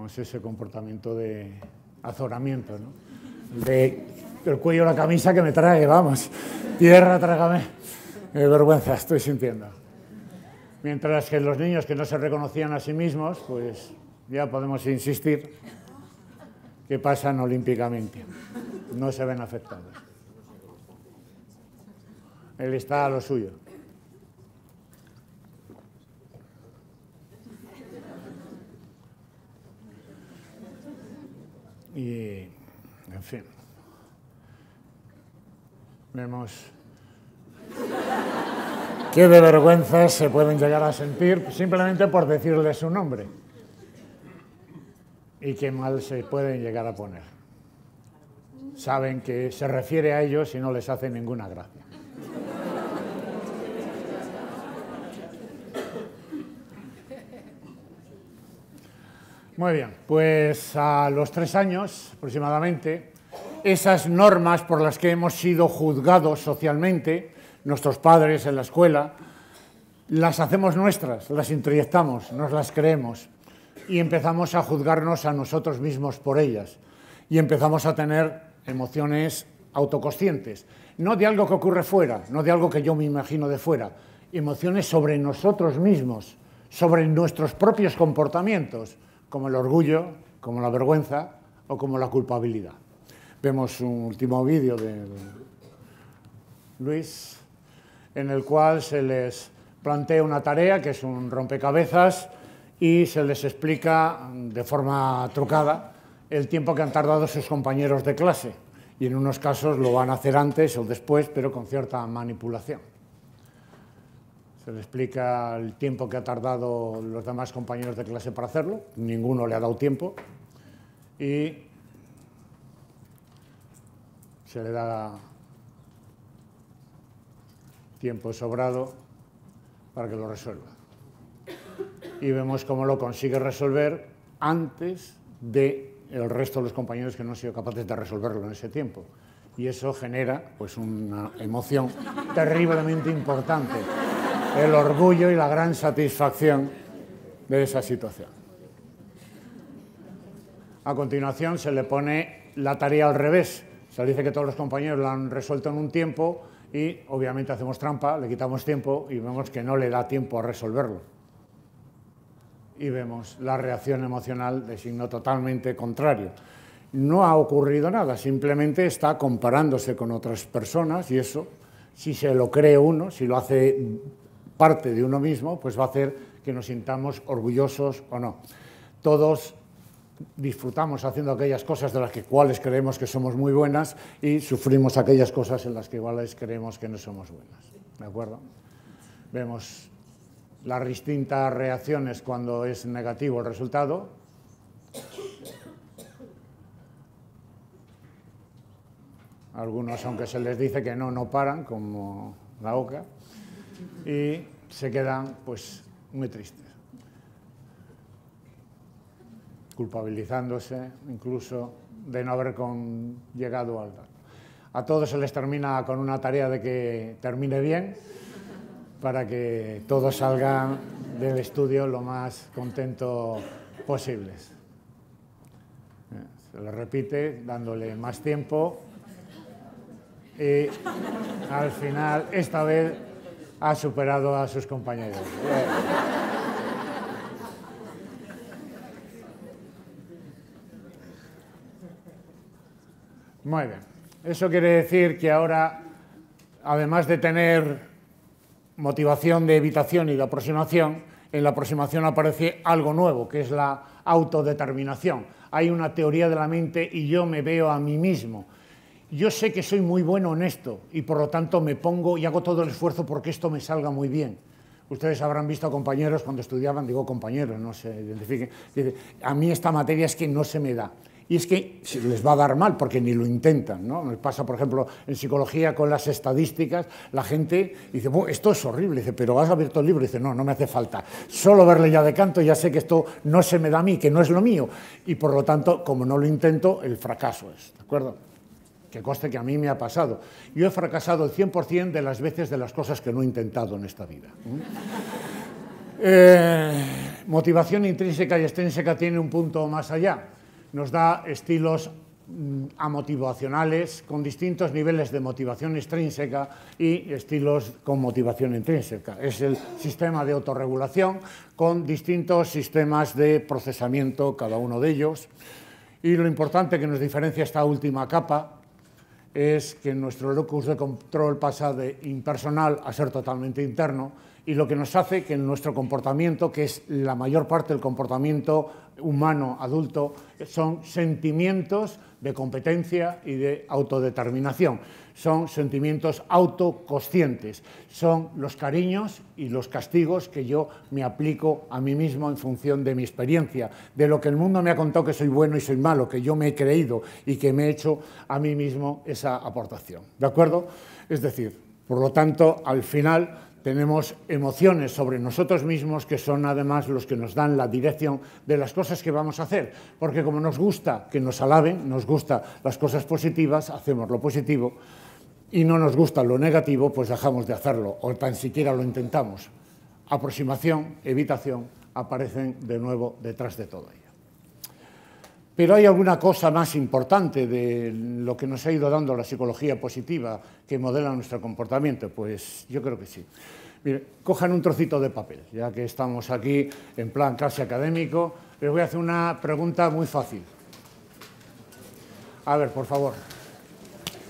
ese comportamiento de azoramiento, ¿no? De el cuello la camisa que me trae, vamos, tierra, trágame. Qué vergüenza estoy sintiendo. Mientras que los niños que no se reconocían a sí mismos, pues ya podemos insistir que pasan olímpicamente, no se ven afectados. Él está a lo suyo. Y, en fin, vemos qué de vergüenzas se pueden llegar a sentir simplemente por decirles su nombre y qué mal se pueden llegar a poner. Saben que se refiere a ellos y no les hace ninguna gracia. Muy bien, pues a los tres años aproximadamente, esas normas por las que hemos sido juzgados socialmente, nuestros padres en la escuela, las hacemos nuestras, las introyectamos, nos las creemos y empezamos a juzgarnos a nosotros mismos por ellas y empezamos a tener emociones autoconscientes, no de algo que ocurre fuera, no de algo que yo me imagino de fuera, emociones sobre nosotros mismos, sobre nuestros propios comportamientos como el orgullo, como la vergüenza o como la culpabilidad. Vemos un último vídeo de Luis en el cual se les plantea una tarea que es un rompecabezas y se les explica de forma trucada el tiempo que han tardado sus compañeros de clase. Y en unos casos lo van a hacer antes o después, pero con cierta manipulación se le explica el tiempo que ha tardado los demás compañeros de clase para hacerlo, ninguno le ha dado tiempo, y se le da tiempo sobrado para que lo resuelva. Y vemos cómo lo consigue resolver antes de el resto de los compañeros que no han sido capaces de resolverlo en ese tiempo. Y eso genera pues, una emoción terriblemente importante el orgullo y la gran satisfacción de esa situación. A continuación se le pone la tarea al revés. Se dice que todos los compañeros la han resuelto en un tiempo y obviamente hacemos trampa, le quitamos tiempo y vemos que no le da tiempo a resolverlo. Y vemos la reacción emocional de signo totalmente contrario. No ha ocurrido nada, simplemente está comparándose con otras personas y eso, si se lo cree uno, si lo hace parte de uno mismo, pues va a hacer que nos sintamos orgullosos o no. Todos disfrutamos haciendo aquellas cosas de las que cuales creemos que somos muy buenas y sufrimos aquellas cosas en las que iguales creemos que no somos buenas. ¿De acuerdo? Vemos las distintas reacciones cuando es negativo el resultado. Algunos, aunque se les dice que no, no paran, como la OCA y se quedan pues muy tristes, culpabilizándose incluso de no haber llegado al dato. A todos se les termina con una tarea de que termine bien para que todos salgan del estudio lo más contentos posibles. Se lo repite dándole más tiempo y al final, esta vez, ha superado a sus compañeros. Muy bien. Eso quiere decir que ahora, además de tener motivación de evitación y de aproximación, en la aproximación aparece algo nuevo, que es la autodeterminación. Hay una teoría de la mente y yo me veo a mí mismo yo sé que soy muy bueno en esto y por lo tanto me pongo y hago todo el esfuerzo porque esto me salga muy bien. Ustedes habrán visto a compañeros cuando estudiaban, digo compañeros, no se identifiquen, a mí esta materia es que no se me da. Y es que les va a dar mal porque ni lo intentan, ¿no? Me pasa, por ejemplo, en psicología con las estadísticas, la gente dice, esto es horrible, dice, pero has abierto el libro, y dice, no, no me hace falta. Solo verle ya de canto, ya sé que esto no se me da a mí, que no es lo mío. Y por lo tanto, como no lo intento, el fracaso es, ¿de acuerdo? que coste que a mí me ha pasado. Yo he fracasado el 100% de las veces de las cosas que no he intentado en esta vida. ¿Mm? Eh, motivación intrínseca y extrínseca tiene un punto más allá. Nos da estilos mm, amotivacionales con distintos niveles de motivación extrínseca y estilos con motivación intrínseca. Es el sistema de autorregulación con distintos sistemas de procesamiento, cada uno de ellos. Y lo importante que nos diferencia esta última capa es que nuestro locus de control pasa de impersonal a ser totalmente interno y lo que nos hace que en nuestro comportamiento, que es la mayor parte del comportamiento humano adulto, son sentimientos de competencia y de autodeterminación, son sentimientos autoconscientes, son los cariños y los castigos que yo me aplico a mí mismo en función de mi experiencia, de lo que el mundo me ha contado que soy bueno y soy malo, que yo me he creído y que me he hecho a mí mismo esa aportación. ¿De acuerdo? Es decir, por lo tanto, al final tenemos emociones sobre nosotros mismos que son además los que nos dan la dirección de las cosas que vamos a hacer, porque como nos gusta que nos alaben, nos gusta las cosas positivas, hacemos lo positivo y no nos gusta lo negativo, pues dejamos de hacerlo o tan siquiera lo intentamos. Aproximación, evitación aparecen de nuevo detrás de todo ello. Pero hay alguna cosa más importante de lo que nos ha ido dando la psicología positiva que modela nuestro comportamiento. Pues yo creo que sí. Mire, cojan un trocito de papel, ya que estamos aquí en plan clase académico. Les voy a hacer una pregunta muy fácil. A ver, por favor.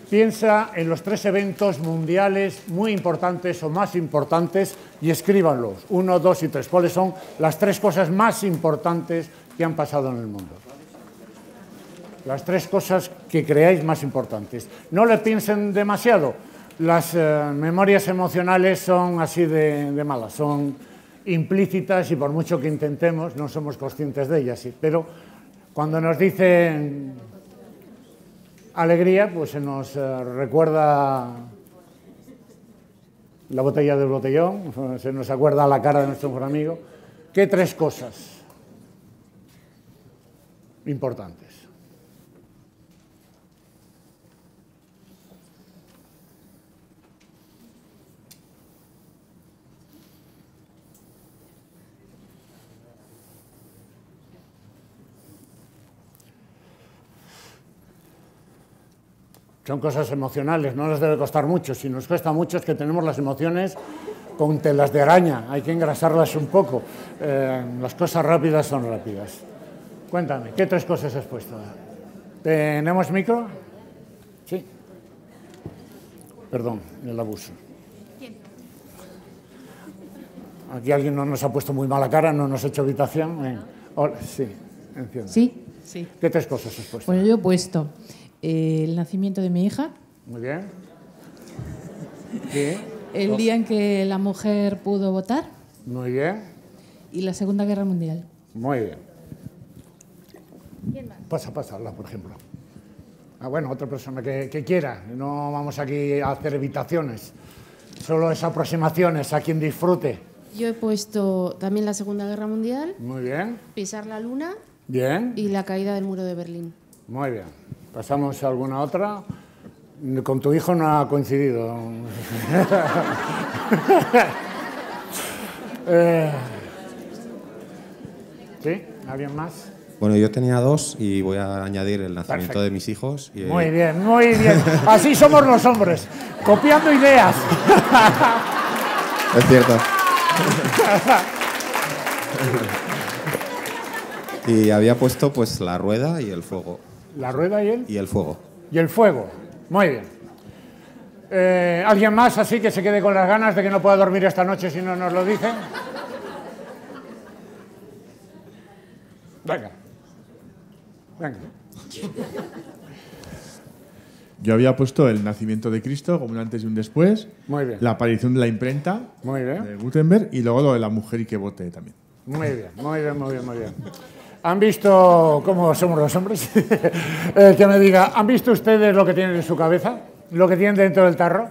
Piensa en los tres eventos mundiales muy importantes o más importantes y escríbanlos. Uno, dos y tres. ¿Cuáles son las tres cosas más importantes que han pasado en el mundo? las tres cosas que creáis más importantes. No le piensen demasiado. Las eh, memorias emocionales son así de, malas, son implícitas y por mucho que intentemos no somos conscientes de ellas. Pero cuando nos dicen alegría, pues se nos eh, recuerda la botella del botellón, se nos acuerda la cara de nuestro mejor amigo. ¿Qué tres cosas importantes? son cosas emocionales, no nos debe costar mucho. Si nos cuesta mucho es que tenemos las emociones con telas de araña, hay que engrasarlas un poco. Eh, las cosas rápidas son rápidas. Cuéntame, ¿qué tres cosas has puesto? ¿Tenemos micro? Sí. Perdón, el abuso. Aquí alguien no nos ha puesto muy mala cara, no nos ha hecho habitación. sí, Sí. ¿Qué tres cosas has puesto? Bueno, yo he puesto eh, el nacimiento de mi hija. Muy bien. El día en que la mujer pudo votar. Muy bien. Y la Segunda Guerra Mundial. Muy bien. ¿Quién más? Pasa, pasa, habla, por ejemplo. Ah, bueno, otra persona que, que quiera. No vamos aquí a hacer evitaciones. Solo es aproximaciones a quien disfrute. Yo he puesto también la Segunda Guerra Mundial. Muy bien. Pisar la Luna. Bien. Y la caída del muro de Berlín. Muy bien. ¿Pasamos a alguna otra? Con tu hijo no ha coincidido. *laughs* Eh, ¿Sí? ¿Alguien más? Bueno, yo tenía dos y voy a añadir el nacimiento de mis hijos. Y, muy eh, bien, muy bien. *laughs* Así somos los hombres, copiando ideas. es cierto. *laughs* y había puesto pues la rueda y el fuego. La rueda y el... Y el fuego. Y el fuego. Muy bien. Eh, ¿Alguien más así que se quede con las ganas de que no pueda dormir esta noche si no nos lo dicen? Venga. Venga. Yo había puesto el nacimiento de Cristo como un antes y un después. Muy bien. La aparición de la imprenta muy bien. de Gutenberg y luego lo de la mujer y que vote también. Muy bien, muy bien, muy bien, muy bien. ¿Han visto cómo somos los hombres? *laughs* Eh, que me diga, ¿han visto ustedes lo que tienen en su cabeza? ¿Lo que tienen dentro del tarro?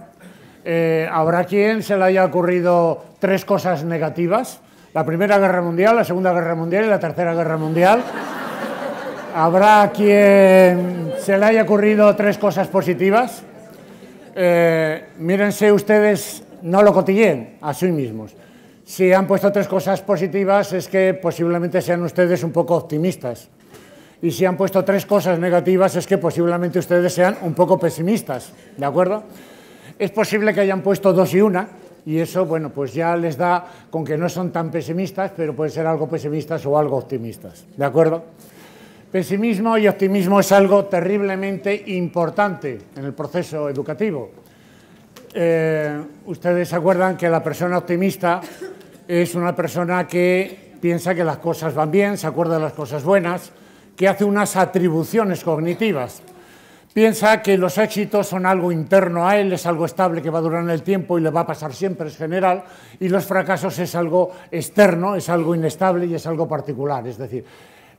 Eh, ¿Habrá quien se le haya ocurrido tres cosas negativas? La Primera Guerra Mundial, la Segunda Guerra Mundial y la Tercera Guerra Mundial. ¿Habrá quien se le haya ocurrido tres cosas positivas? Eh, mírense ustedes, no lo cotilleen a sí mismos. Si han puesto tres cosas positivas es que posiblemente sean ustedes un poco optimistas. Y si han puesto tres cosas negativas es que posiblemente ustedes sean un poco pesimistas. ¿De acuerdo? Es posible que hayan puesto dos y una, y eso, bueno, pues ya les da con que no son tan pesimistas, pero pueden ser algo pesimistas o algo optimistas, ¿de acuerdo? Pesimismo y optimismo es algo terriblemente importante en el proceso educativo. Eh, ustedes se acuerdan que la persona optimista es una persona que piensa que las cosas van bien, se acuerda de las cosas buenas, que hace unas atribuciones cognitivas. Piensa que los éxitos son algo interno a él, es algo estable que va a durar en el tiempo y le va a pasar siempre, es general, y los fracasos es algo externo, es algo inestable y es algo particular. Es decir,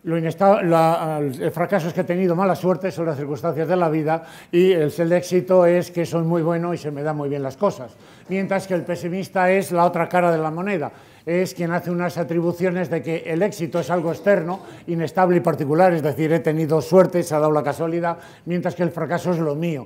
lo el fracaso es que he tenido mala suerte, sobre las circunstancias de la vida, y el, el éxito es que soy muy bueno y se me dan muy bien las cosas. Mientras que el pesimista es la otra cara de la moneda, es quien hace unas atribuciones de que el éxito es algo externo, inestable y particular, es decir, he tenido suerte, se ha dado la casualidad, mientras que el fracaso es lo mío,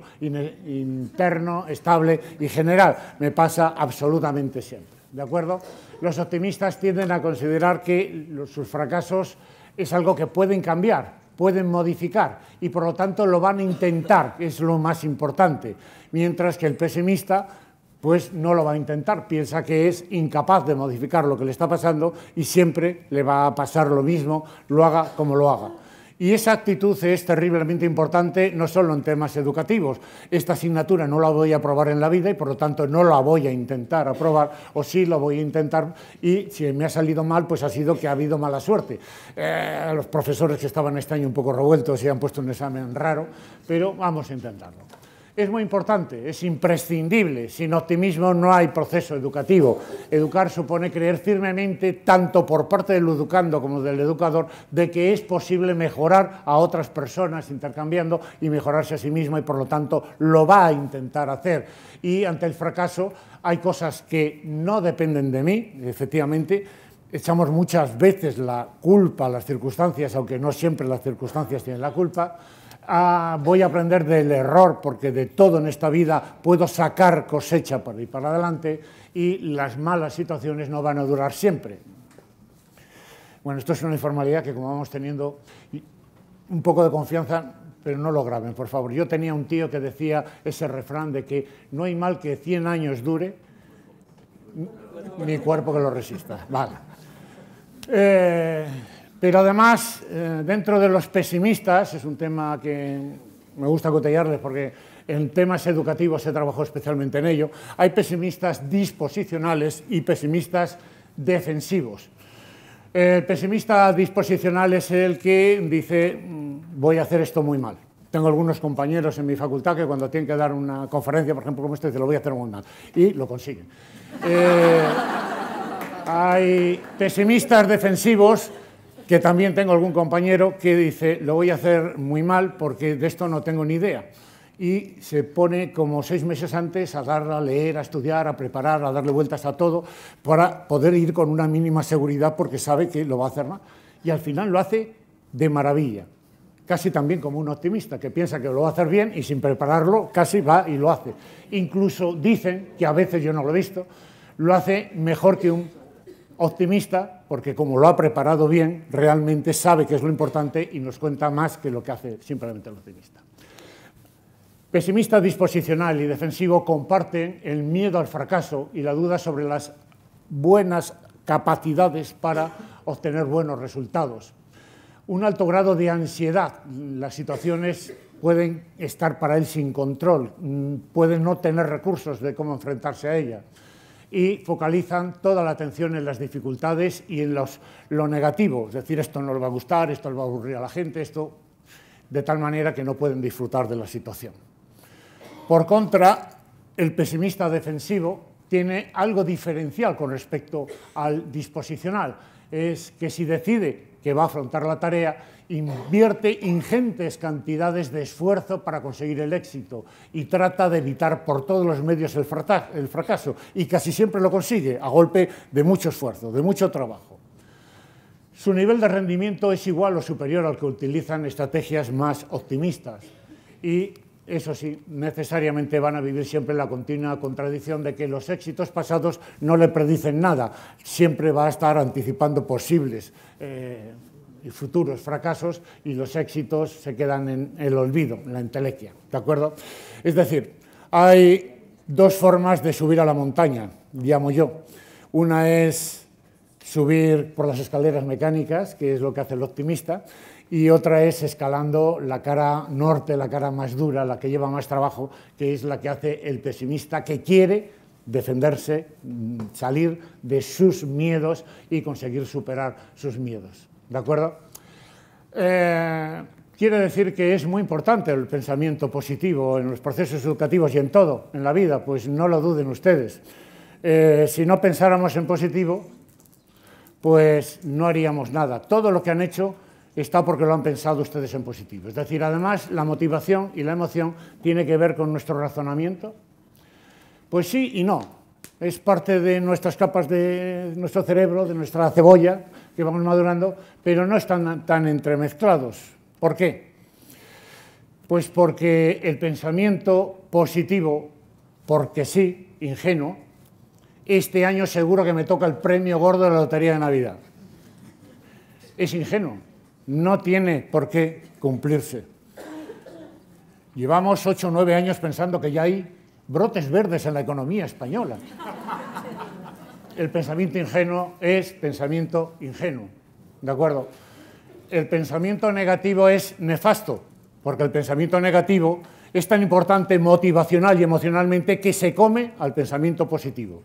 interno, estable y general. Me pasa absolutamente siempre. ¿De acuerdo? Los optimistas tienden a considerar que sus fracasos es algo que pueden cambiar, pueden modificar y por lo tanto lo van a intentar, que es lo más importante. Mientras que el pesimista pues no lo va a intentar, piensa que es incapaz de modificar lo que le está pasando y siempre le va a pasar lo mismo, lo haga como lo haga. Y esa actitud es terriblemente importante no solo en temas educativos. Esta asignatura no la voy a aprobar en la vida y por lo tanto no la voy a intentar aprobar o sí la voy a intentar y si me ha salido mal pues ha sido que ha habido mala suerte. Eh, los profesores que estaban este año un poco revueltos y han puesto un examen raro, pero vamos a intentarlo es muy importante, es imprescindible. Sin optimismo no hay proceso educativo. Educar supone creer firmemente, tanto por parte del educando como del educador, de que es posible mejorar a otras personas intercambiando y mejorarse a sí mismo y por lo tanto lo va a intentar hacer. Y ante el fracaso hay cosas que no dependen de mí, efectivamente, echamos muchas veces la culpa a las circunstancias, aunque no siempre las circunstancias tienen la culpa, Ah, voy a aprender del error, porque de todo en esta vida puedo sacar cosecha para ir para adelante y las malas situaciones no van a durar siempre. Bueno, esto es una informalidad que como vamos teniendo un poco de confianza, pero no lo graben, por favor. Yo tenía un tío que decía ese refrán de que no hay mal que 100 años dure, ni cuerpo que lo resista. Vale. Eh, pero además, eh, dentro de los pesimistas, es un tema que me gusta acotellarles porque en temas educativos se trabajó especialmente en ello, hay pesimistas disposicionales y pesimistas defensivos. El pesimista disposicional es el que dice, mm, voy a hacer esto muy mal. Tengo algunos compañeros en mi facultad que cuando tienen que dar una conferencia, por ejemplo, como este, dicen, lo voy a hacer muy mal. Y lo consiguen. Eh, hay pesimistas defensivos que también tengo algún compañero que dice, lo voy a hacer muy mal porque de esto no tengo ni idea. Y se pone como seis meses antes a dar, a leer, a estudiar, a preparar, a darle vueltas a todo, para poder ir con una mínima seguridad porque sabe que lo va a hacer mal. Y al final lo hace de maravilla. Casi también como un optimista que piensa que lo va a hacer bien y sin prepararlo casi va y lo hace. Incluso dicen, que a veces yo no lo he visto, lo hace mejor que un optimista porque como lo ha preparado bien, realmente sabe que es lo importante y nos cuenta más que lo que hace simplemente el optimista. Pesimista disposicional y defensivo comparten el miedo al fracaso y la duda sobre las buenas capacidades para obtener buenos resultados. Un alto grado de ansiedad, las situaciones pueden estar para él sin control, mm, pueden no tener recursos de cómo enfrentarse a ella y focalizan toda la atención en las dificultades y en los, lo negativo, es decir, esto no les va a gustar, esto les va a aburrir a la gente, esto, de tal manera que no pueden disfrutar de la situación. Por contra, el pesimista defensivo tiene algo diferencial con respecto al disposicional, es que si decide que va a afrontar la tarea, invierte ingentes cantidades de esfuerzo para conseguir el éxito y trata de evitar por todos los medios el, fracaso y casi siempre lo consigue a golpe de mucho esfuerzo, de mucho trabajo. Su nivel de rendimiento es igual o superior al que utilizan estrategias más optimistas y eso sí, necesariamente van a vivir siempre la continua contradicción de que los éxitos pasados no le predicen nada, siempre va a estar anticipando posibles eh, y futuros fracasos y los éxitos se quedan en el olvido, en la entelequia. ¿De acuerdo? Es decir, hay dos formas de subir a la montaña, llamo yo. Una es subir por las escaleras mecánicas, que es lo que hace el optimista, y otra es escalando la cara norte, la cara más dura, la que lleva más trabajo, que es la que hace el pesimista que quiere defenderse, mm, salir de sus miedos y conseguir superar sus miedos. ¿De acuerdo? Eh, quiere decir que es muy importante el pensamiento positivo en los procesos educativos y en todo, en la vida, pues no lo duden ustedes. Eh, si no pensáramos en positivo, pues no haríamos nada. Todo lo que han hecho está porque lo han pensado ustedes en positivo. Es decir, además, la motivación y la emoción tiene que ver con nuestro razonamiento. Pues sí y no. Es parte de nuestras capas de nuestro cerebro, de nuestra cebolla, que vamos madurando, pero no están tan entremezclados. ¿Por qué? Pues porque el pensamiento positivo, porque sí, ingenuo, este año seguro que me toca el premio gordo de la Lotería de Navidad. Es ingenuo, no tiene por qué cumplirse. Llevamos ocho o nueve años pensando que ya hay brotes verdes en la economía española el pensamiento ingenuo es pensamiento ingenuo. ¿De acuerdo? El pensamiento negativo es nefasto, porque el pensamiento negativo es tan importante motivacional y emocionalmente que se come al pensamiento positivo.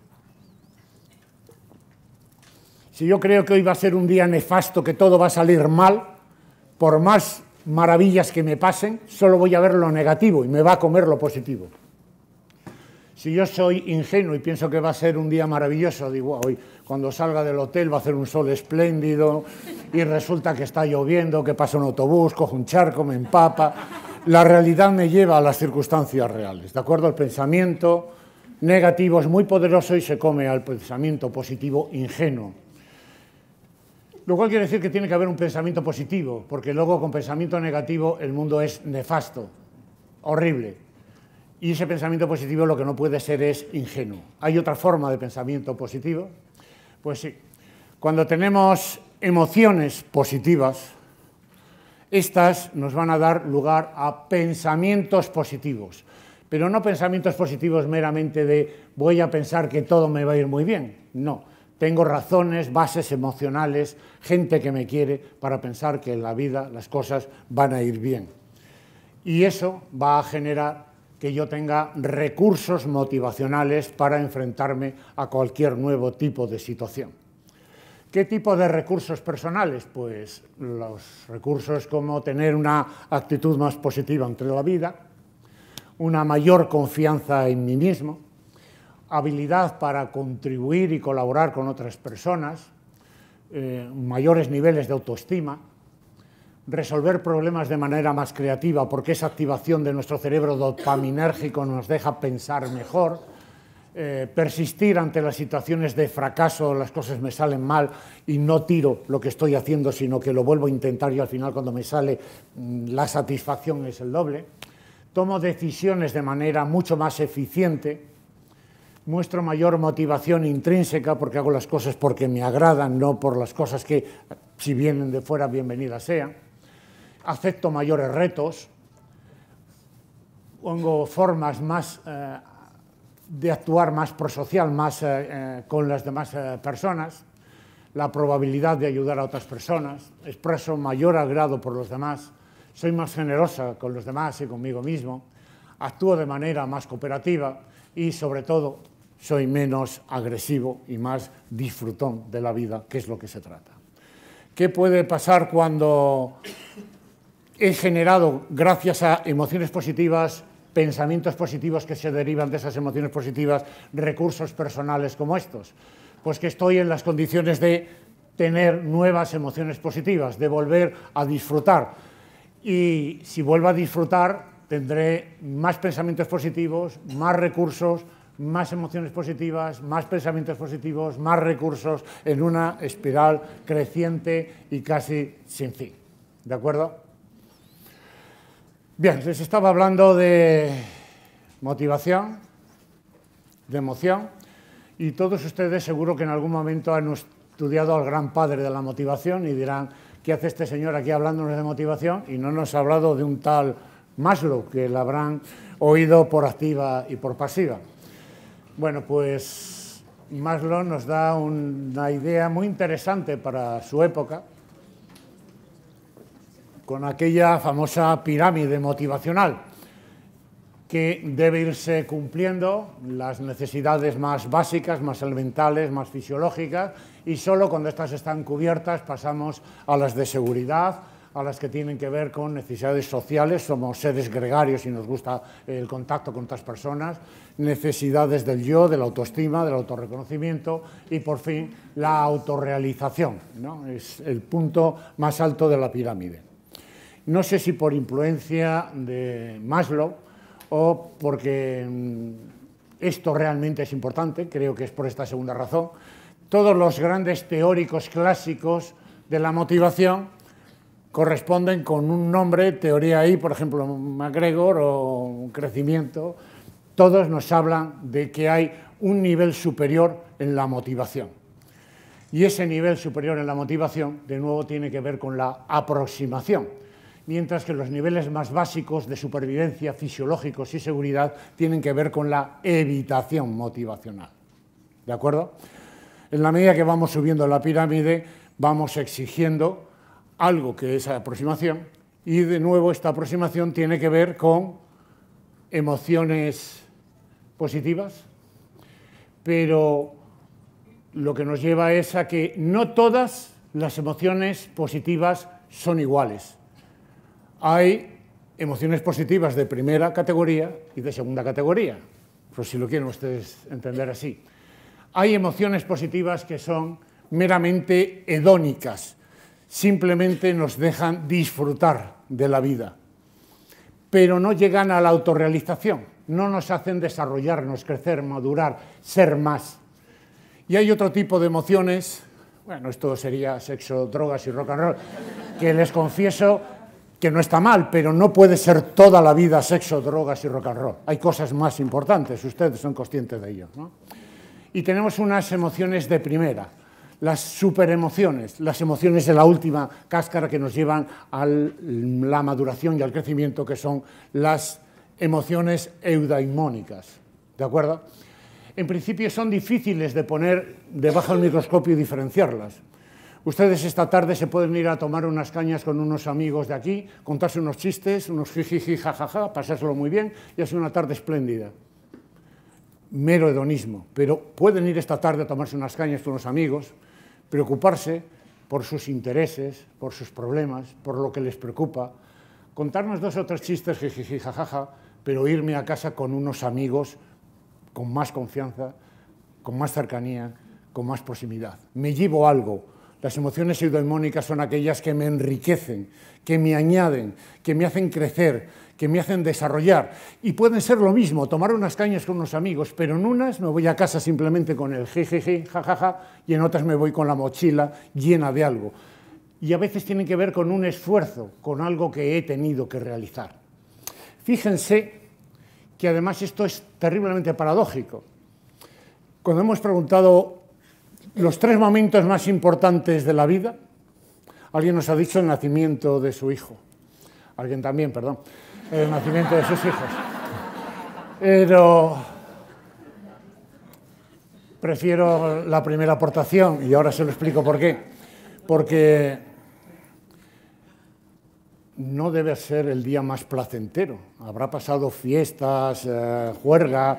Si yo creo que hoy va a ser un día nefasto, que todo va a salir mal, por más maravillas que me pasen, solo voy a ver lo negativo y me va a comer lo positivo. Si yo soy ingenuo y pienso que va a ser un día maravilloso, digo, hoy cuando salga del hotel va a hacer un sol espléndido y resulta que está lloviendo, que pasa un autobús, cojo un charco, me empapa. La realidad me lleva a las circunstancias reales, ¿de acuerdo? El pensamiento negativo es muy poderoso y se come al pensamiento positivo ingenuo. Lo cual quiere decir que tiene que haber un pensamiento positivo, porque luego con pensamiento negativo el mundo es nefasto, horrible. Y ese pensamiento positivo lo que no puede ser es ingenuo. ¿Hay otra forma de pensamiento positivo? Pues sí. Cuando tenemos emociones positivas, estas nos van a dar lugar a pensamientos positivos, pero no pensamientos positivos meramente de voy a pensar que todo me va a ir muy bien, no, tengo razones, bases emocionales, gente que me quiere para pensar que en la vida las cosas van a ir bien. Y eso va a generar que yo tenga recursos motivacionales para enfrentarme a cualquier nuevo tipo de situación. ¿Qué tipo de recursos personales? Pues los recursos como tener una actitud más positiva ante la vida, una mayor confianza en mí mismo, habilidad para contribuir y colaborar con otras personas, eh, mayores niveles de autoestima, resolver problemas de manera más creativa porque esa activación de nuestro cerebro dopaminérgico nos deja pensar mejor, eh, persistir ante las situaciones de fracaso, las cosas me salen mal y no tiro lo que estoy haciendo, sino que lo vuelvo a intentar y al final cuando me sale mm, la satisfacción es el doble. Tomo decisiones de manera mucho más eficiente, muestro mayor motivación intrínseca porque hago las cosas porque me agradan, no por las cosas que si vienen de fuera bienvenidas sean acepto mayores retos, pongo formas más eh, de actuar más prosocial, más eh, eh, con las demás personas, la probabilidad de ayudar a otras personas, expreso mayor agrado por los demás, soy más generosa con los demás y conmigo mismo, actúo de manera más cooperativa y sobre todo soy menos agresivo y más disfrutón de la vida, que es lo que se trata. ¿Qué puede pasar cuando he generado, gracias a emociones positivas, pensamientos positivos que se derivan de esas emociones positivas, recursos personales como estos. Pues que estoy en las condiciones de tener nuevas emociones positivas, de volver a disfrutar. Y si vuelvo a disfrutar, tendré más pensamientos positivos, más recursos, más emociones positivas, más pensamientos positivos, más recursos, en una espiral creciente y casi sin fin. ¿De acuerdo? Bien, les estaba hablando de motivación, de emoción, y todos ustedes seguro que en algún momento han estudiado al gran padre de la motivación y dirán, ¿qué hace este señor aquí hablándonos de motivación? Y no nos ha hablado de un tal Maslow, que la habrán oído por activa y por pasiva. Bueno, pues Maslow nos da una idea muy interesante para su época, con aquella famosa pirámide motivacional que debe irse cumpliendo las necesidades más básicas, más elementales, más fisiológicas, y solo cuando estas están cubiertas pasamos a las de seguridad, a las que tienen que ver con necesidades sociales, somos seres gregarios y nos gusta el contacto con otras personas, necesidades del yo, de la autoestima, del autorreconocimiento y por fin la autorrealización, ¿no? es el punto más alto de la pirámide no sé si por influencia de Maslow o porque mm, esto realmente es importante, creo que es por esta segunda razón, todos los grandes teóricos clásicos de la motivación corresponden con un nombre, teoría ahí, por ejemplo, MacGregor o crecimiento, todos nos hablan de que hay un nivel superior en la motivación. Y ese nivel superior en la motivación, de nuevo, tiene que ver con la aproximación mientras que los niveles más básicos de supervivencia, fisiológicos y seguridad tienen que ver con la evitación motivacional. ¿De acuerdo? En la medida que vamos subiendo la pirámide, vamos exigiendo algo que es aproximación y de nuevo esta aproximación tiene que ver con emociones positivas, pero lo que nos lleva es a que no todas las emociones positivas son iguales hay emociones positivas de primera categoría y de segunda categoría, por si lo quieren ustedes entender así. Hay emociones positivas que son meramente hedónicas, simplemente nos dejan disfrutar de la vida, pero no llegan a la autorrealización, no nos hacen desarrollarnos, crecer, madurar, ser más. Y hay otro tipo de emociones, bueno, esto sería sexo, drogas y rock and roll, que les confieso que no está mal, pero no puede ser toda la vida sexo, drogas y rock and roll. Hay cosas más importantes, ustedes son conscientes de ello. ¿no? Y tenemos unas emociones de primera, las superemociones, las emociones de la última cáscara que nos llevan a la maduración y al crecimiento, que son las emociones eudaimónicas. ¿De acuerdo? En principio son difíciles de poner debajo del microscopio y diferenciarlas. Ustedes esta tarde se pueden ir a tomar unas cañas con unos amigos de aquí, contarse unos chistes, unos jijiji, jajaja, pasárselo muy bien y es una tarde espléndida. Mero hedonismo, pero pueden ir esta tarde a tomarse unas cañas con unos amigos, preocuparse por sus intereses, por sus problemas, por lo que les preocupa, contarnos dos o tres chistes, jijiji, jajaja, pero irme a casa con unos amigos con más confianza, con más cercanía, con más proximidad. Me llevo algo las emociones eudaimónicas son aquellas que me enriquecen, que me añaden, que me hacen crecer, que me hacen desarrollar. Y pueden ser lo mismo, tomar unas cañas con unos amigos, pero en unas me voy a casa simplemente con el jejeje, jajaja, y en otras me voy con la mochila llena de algo. Y a veces tienen que ver con un esfuerzo, con algo que he tenido que realizar. Fíjense que además esto es terriblemente paradójico. Cuando hemos preguntado los tres momentos más importantes de la vida. Alguien nos ha dicho el nacimiento de su hijo. Alguien también, perdón. El nacimiento de sus hijos. Pero prefiero la primera aportación y ahora se lo explico por qué. Porque no debe ser el día más placentero. Habrá pasado fiestas, eh, juerga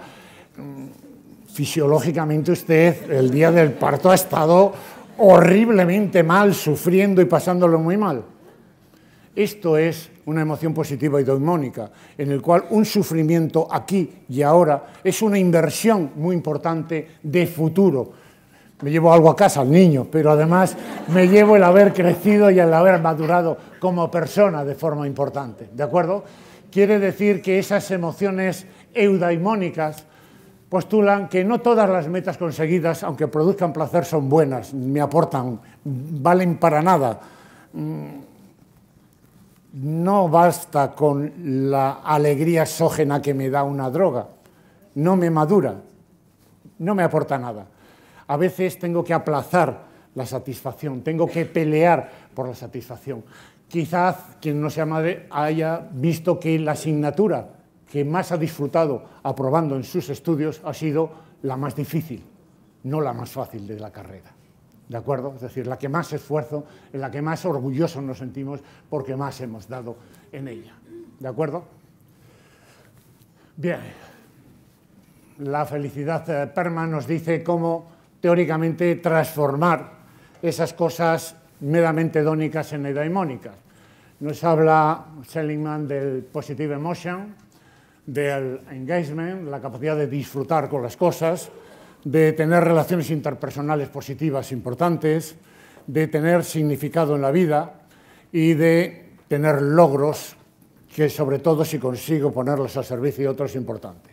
fisiológicamente usted el día del parto ha estado horriblemente mal, sufriendo y pasándolo muy mal. Esto es una emoción positiva y en el cual un sufrimiento aquí y ahora es una inversión muy importante de futuro. Me llevo algo a casa al niño, pero además me llevo el haber crecido y el haber madurado como persona de forma importante, ¿de acuerdo? Quiere decir que esas emociones eudaimónicas postulan que no todas las metas conseguidas, aunque produzcan placer, son buenas, me aportan, valen para nada. Mm, no basta con la alegría exógena que me da una droga, no me madura, no me aporta nada. A veces tengo que aplazar la satisfacción, tengo que pelear por la satisfacción. Quizás quien no sea madre haya visto que la asignatura que más ha disfrutado aprobando en sus estudios ha sido la más difícil, no la más fácil de la carrera. ¿De acuerdo? Es decir, la que más esfuerzo, en la que más orgulloso nos sentimos porque más hemos dado en ella. ¿De acuerdo? Bien. La felicidad eh, perma nos dice cómo teóricamente transformar esas cosas meramente dónicas en eudaimónicas. Nos habla Seligman del positive emotion, del engagement, la capacidad de disfrutar con las cosas, de tener relaciones interpersonales positivas importantes, de tener significado en la vida y de tener logros que sobre todo si consigo ponerlos al servicio de otros importantes.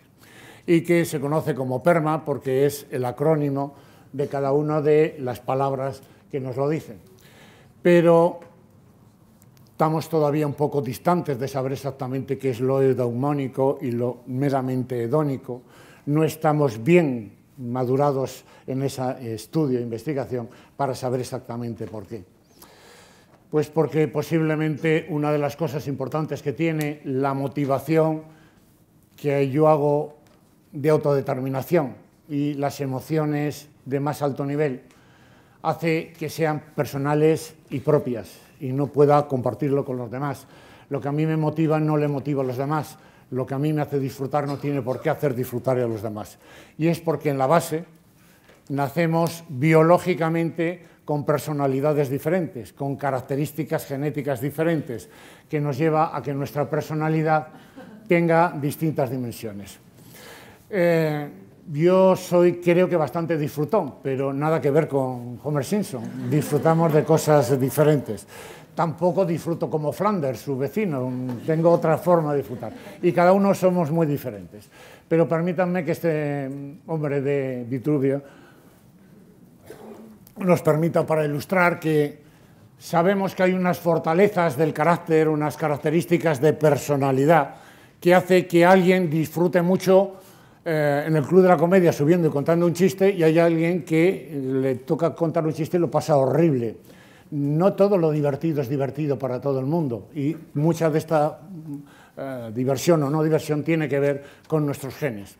Y que se conoce como PERMA porque es el acrónimo de cada una de las palabras que nos lo dicen. Pero Estamos todavía un poco distantes de saber exactamente qué es lo eudaimónico y lo meramente hedónico. No estamos bien madurados en ese estudio e investigación para saber exactamente por qué. Pues porque posiblemente una de las cosas importantes que tiene la motivación que yo hago de autodeterminación y las emociones de más alto nivel hace que sean personales y propias y no pueda compartirlo con los demás. Lo que a mí me motiva no le motiva a los demás. Lo que a mí me hace disfrutar no tiene por qué hacer disfrutar a los demás. Y es porque en la base nacemos biológicamente con personalidades diferentes, con características genéticas diferentes, que nos lleva a que nuestra personalidad tenga distintas dimensiones. Eh, yo soy, creo que bastante disfrutón, pero nada que ver con Homer Simpson. Disfrutamos de cosas diferentes. Tampoco disfruto como Flanders, su vecino. Tengo otra forma de disfrutar. Y cada uno somos muy diferentes. Pero permítanme que este mm, hombre de Vitruvio nos permita para ilustrar que sabemos que hay unas fortalezas del carácter, unas características de personalidad que hace que alguien disfrute mucho eh, en el Club de la Comedia subiendo y contando un chiste y hay alguien que le toca contar un chiste y lo pasa horrible. No todo lo divertido es divertido para todo el mundo y mucha de esta eh, diversión o no diversión tiene que ver con nuestros genes.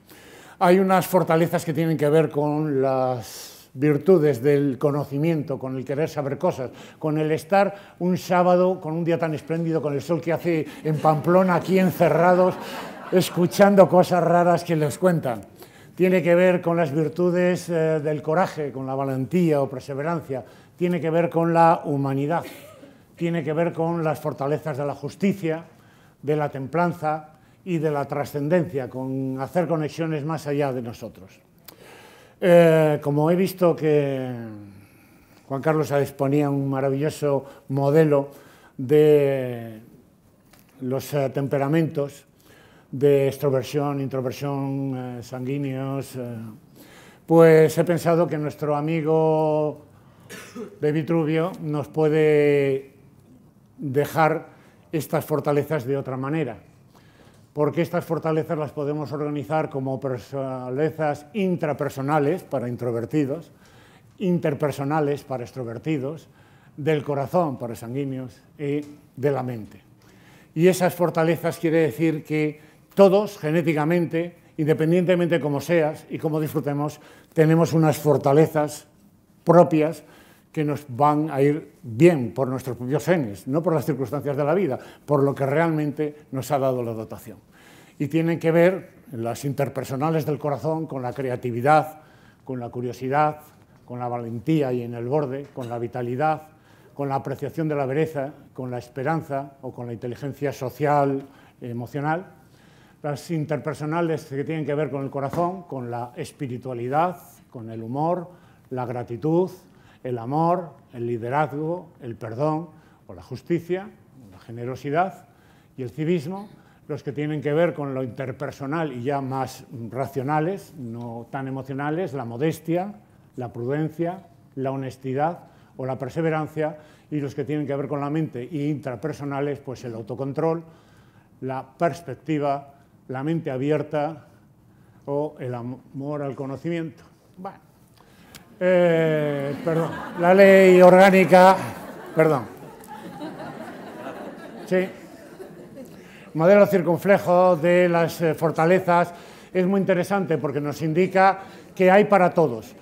Hay unas fortalezas que tienen que ver con las virtudes del conocimiento, con el querer saber cosas, con el estar un sábado, con un día tan espléndido, con el sol que hace en Pamplona, aquí encerrados, escuchando cosas raras que les cuentan. Tiene que ver con las virtudes eh, del coraje, con la valentía o perseverancia. Tiene que ver con la humanidad. Tiene que ver con las fortalezas de la justicia, de la templanza y de la trascendencia, con hacer conexiones más allá de nosotros. Eh, como he visto que Juan Carlos exponía un maravilloso modelo de los eh, temperamentos, de extroversión, introversión, eh, sanguíneos, eh. pues he pensado que nuestro amigo de Vitruvio nos puede dejar estas fortalezas de otra manera, porque estas fortalezas las podemos organizar como fortalezas intrapersonales para introvertidos, interpersonales para extrovertidos, del corazón para sanguíneos y de la mente. Y esas fortalezas quiere decir que todos, genéticamente, independientemente como seas y como disfrutemos, tenemos unas fortalezas propias que nos van a ir bien por nuestros propios genes, no por las circunstancias de la vida, por lo que realmente nos ha dado la dotación. Y tienen que ver las interpersonales del corazón con la creatividad, con la curiosidad, con la valentía y en el borde, con la vitalidad, con la apreciación de la vereza, con la esperanza o con la inteligencia social, emocional, las interpersonales que tienen que ver con el corazón, con la espiritualidad, con el humor, la gratitud, el amor, el liderazgo, el perdón o la justicia, la generosidad y el civismo, los que tienen que ver con lo interpersonal y ya más racionales, no tan emocionales, la modestia, la prudencia, la honestidad o la perseverancia, y los que tienen que ver con la mente y intrapersonales, pues el autocontrol, la perspectiva, la mente abierta o el amor al conocimiento. Bueno, eh, perdón, la ley orgánica, perdón. Sí. Modelo circunflejo de las eh, fortalezas es muy interesante porque nos indica que hay para todos.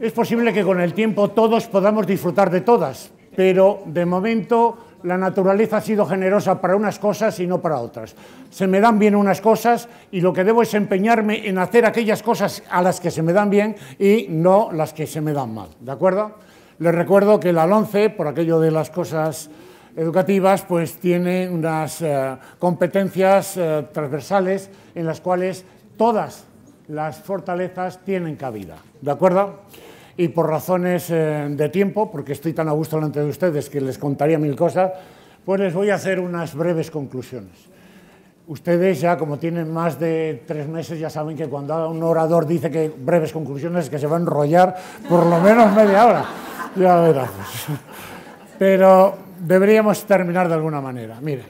Es posible que con el tiempo todos podamos disfrutar de todas, pero de momento la naturaleza ha sido generosa para unas cosas y no para otras. Se me dan bien unas cosas y lo que debo es empeñarme en hacer aquellas cosas a las que se me dan bien y no las que se me dan mal. ¿De acuerdo? Les recuerdo que la LONCE, por aquello de las cosas educativas, pues tiene unas eh, competencias eh, transversales en las cuales todas las fortalezas tienen cabida. ¿De acuerdo? y por razones eh, de tiempo, porque estoy tan a gusto delante de ustedes que les contaría mil cosas, pues les voy a hacer unas breves conclusiones. Ustedes ya como tienen más de tres meses ya saben que cuando un orador dice que breves conclusiones que se va a enrollar por lo menos media hora. Ya verás. Pero deberíamos terminar de alguna manera. Miren,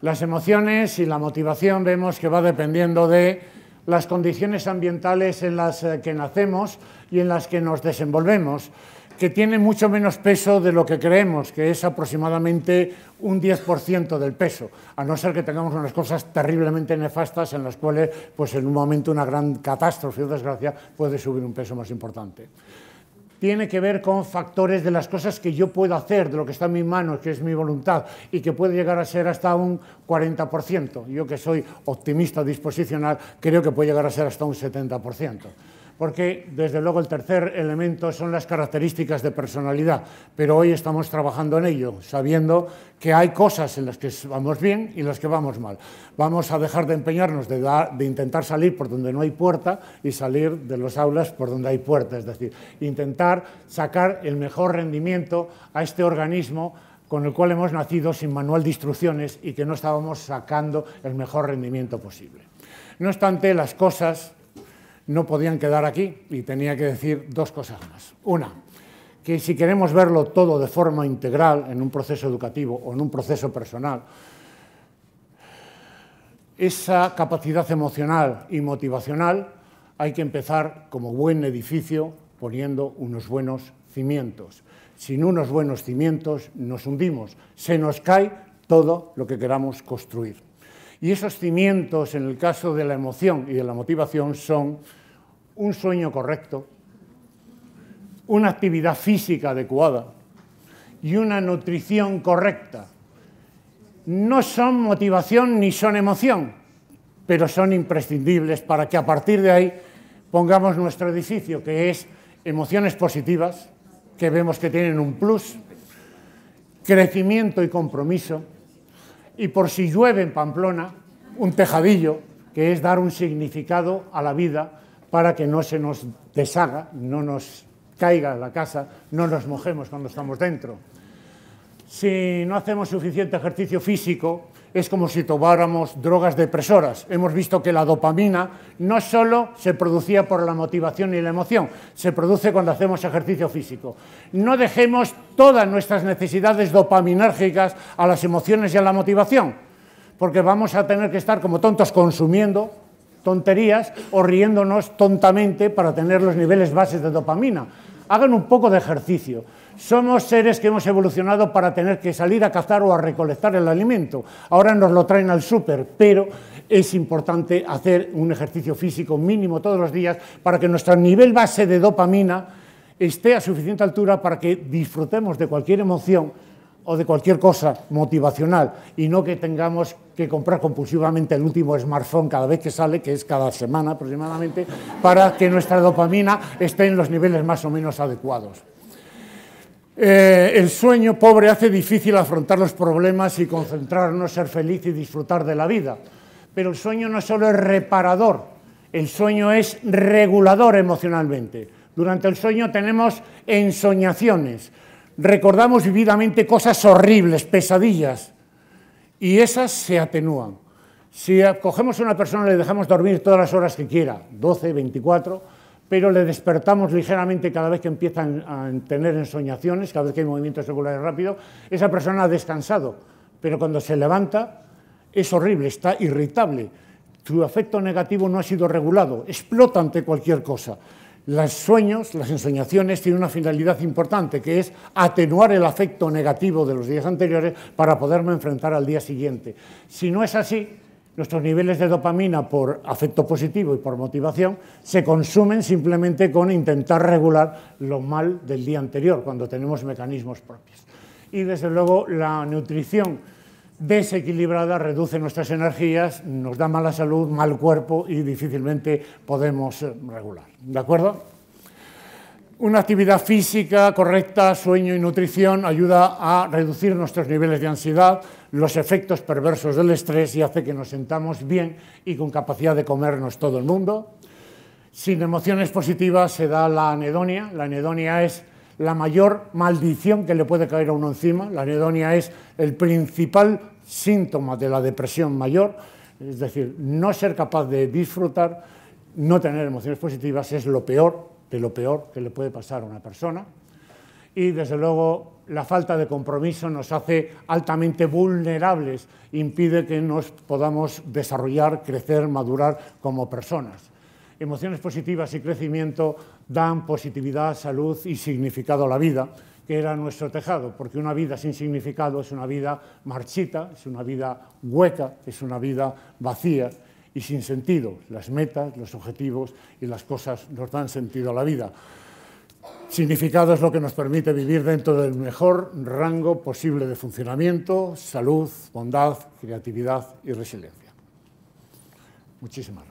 las emociones y la motivación vemos que va dependiendo de las condiciones ambientales en las eh, que nacemos, y en las que nos desenvolvemos, que tiene mucho menos peso de lo que creemos, que es aproximadamente un 10% del peso, a no ser que tengamos unas cosas terriblemente nefastas en las cuales, pues en un momento, una gran catástrofe o desgracia puede subir un peso más importante tiene que ver con factores de las cosas que yo puedo hacer, de lo que está en mis manos, que es mi voluntad, y que puede llegar a ser hasta un 40%. Yo que soy optimista disposicional, creo que puede llegar a ser hasta un 70% porque desde luego el tercer elemento son las características de personalidad, pero hoy estamos trabajando en ello, sabiendo que hay cosas en las que vamos bien y en las que vamos mal. Vamos a dejar de empeñarnos de, intentar salir por donde no hay puerta y salir de los aulas por donde hay puerta, es decir, intentar sacar el mejor rendimiento a este organismo con el cual hemos nacido sin manual de instrucciones y que no estábamos sacando el mejor rendimiento posible. No obstante, las cosas no podían quedar aquí y tenía que decir dos cosas más. Una, que si queremos verlo todo de forma integral en un proceso educativo o en un proceso personal, esa capacidad emocional y motivacional hay que empezar como buen edificio poniendo unos buenos cimientos. Sin unos buenos cimientos nos hundimos, se nos cae todo lo que queramos construir. Y esos cimientos, en el caso de la emoción y de la motivación, son un sueño correcto, una actividad física adecuada y una nutrición correcta. No son motivación ni son emoción, pero son imprescindibles para que a partir de ahí pongamos nuestro edificio, que es emociones positivas, que vemos que tienen un plus, crecimiento y compromiso, y por si llueve en Pamplona, un tejadillo, que es dar un significado a la vida para que no se nos deshaga, no nos caiga la casa, no nos mojemos cuando estamos dentro. Si no hacemos suficiente ejercicio físico, es como si tomáramos drogas depresoras. Hemos visto que la dopamina no solo se producía por la motivación y la emoción, se produce cuando hacemos ejercicio físico. No dejemos todas nuestras necesidades dopaminérgicas a las emociones y a la motivación, porque vamos a tener que estar como tontos consumiendo tonterías o riéndonos tontamente para tener los niveles bases de dopamina. Hagan un poco de ejercicio. Somos seres que hemos evolucionado para tener que salir a cazar o a recolectar el alimento. Ahora nos lo traen al súper, pero es importante hacer un ejercicio físico mínimo todos los días para que nuestro nivel base de dopamina esté a suficiente altura para que disfrutemos de cualquier emoción o de cualquier cosa motivacional y no que tengamos que comprar compulsivamente el último smartphone cada vez que sale, que es cada semana aproximadamente, para que nuestra dopamina esté en los niveles más o menos adecuados. Eh, el sueño pobre hace difícil afrontar los problemas y concentrarnos, ser feliz y disfrutar de la vida. Pero el sueño no solo es reparador, el sueño es regulador emocionalmente. Durante el sueño tenemos ensoñaciones, recordamos vividamente cosas horribles, pesadillas, y esas se atenúan. Si cogemos a una persona y le dejamos dormir todas las horas que quiera, 12, 24, pero le despertamos ligeramente cada vez que empiezan a tener ensoñaciones, cada vez que hay movimientos oculares rápidos, esa persona ha descansado, pero cuando se levanta es horrible, está irritable, su afecto negativo no ha sido regulado, explota ante cualquier cosa los sueños, las ensoñaciones tienen una finalidad importante, que es atenuar el afecto negativo de los días anteriores para poderme enfrentar al día siguiente. Si no es así, nuestros niveles de dopamina por afecto positivo y por motivación se consumen simplemente con intentar regular lo mal del día anterior, cuando tenemos mecanismos propios. Y desde luego la nutrición desequilibrada reduce nuestras energías, nos da mala salud, mal cuerpo y difícilmente podemos eh, regular. ¿De acuerdo? Una actividad física correcta, sueño y nutrición ayuda a reducir nuestros niveles de ansiedad, los efectos perversos del estrés y hace que nos sentamos bien y con capacidad de comernos todo el mundo. Sin emociones positivas se da la anedonia. La anedonia es la mayor maldición que le puede caer a uno encima. La anedonia es el principal síntoma de la depresión mayor, es decir, no ser capaz de disfrutar, no tener emociones positivas es lo peor de lo peor que le puede pasar a una persona. Y desde luego la falta de compromiso nos hace altamente vulnerables, impide que nos podamos desarrollar, crecer, madurar como personas emociones positivas y crecimiento dan positividad, salud y significado a la vida, que era nuestro tejado, porque una vida sin significado es una vida marchita, es una vida hueca, es una vida vacía y sin sentido. Las metas, los objetivos y las cosas nos dan sentido a la vida. Significado es lo que nos permite vivir dentro del mejor rango posible de funcionamiento, salud, bondad, creatividad y resiliencia. Muchísimas gracias.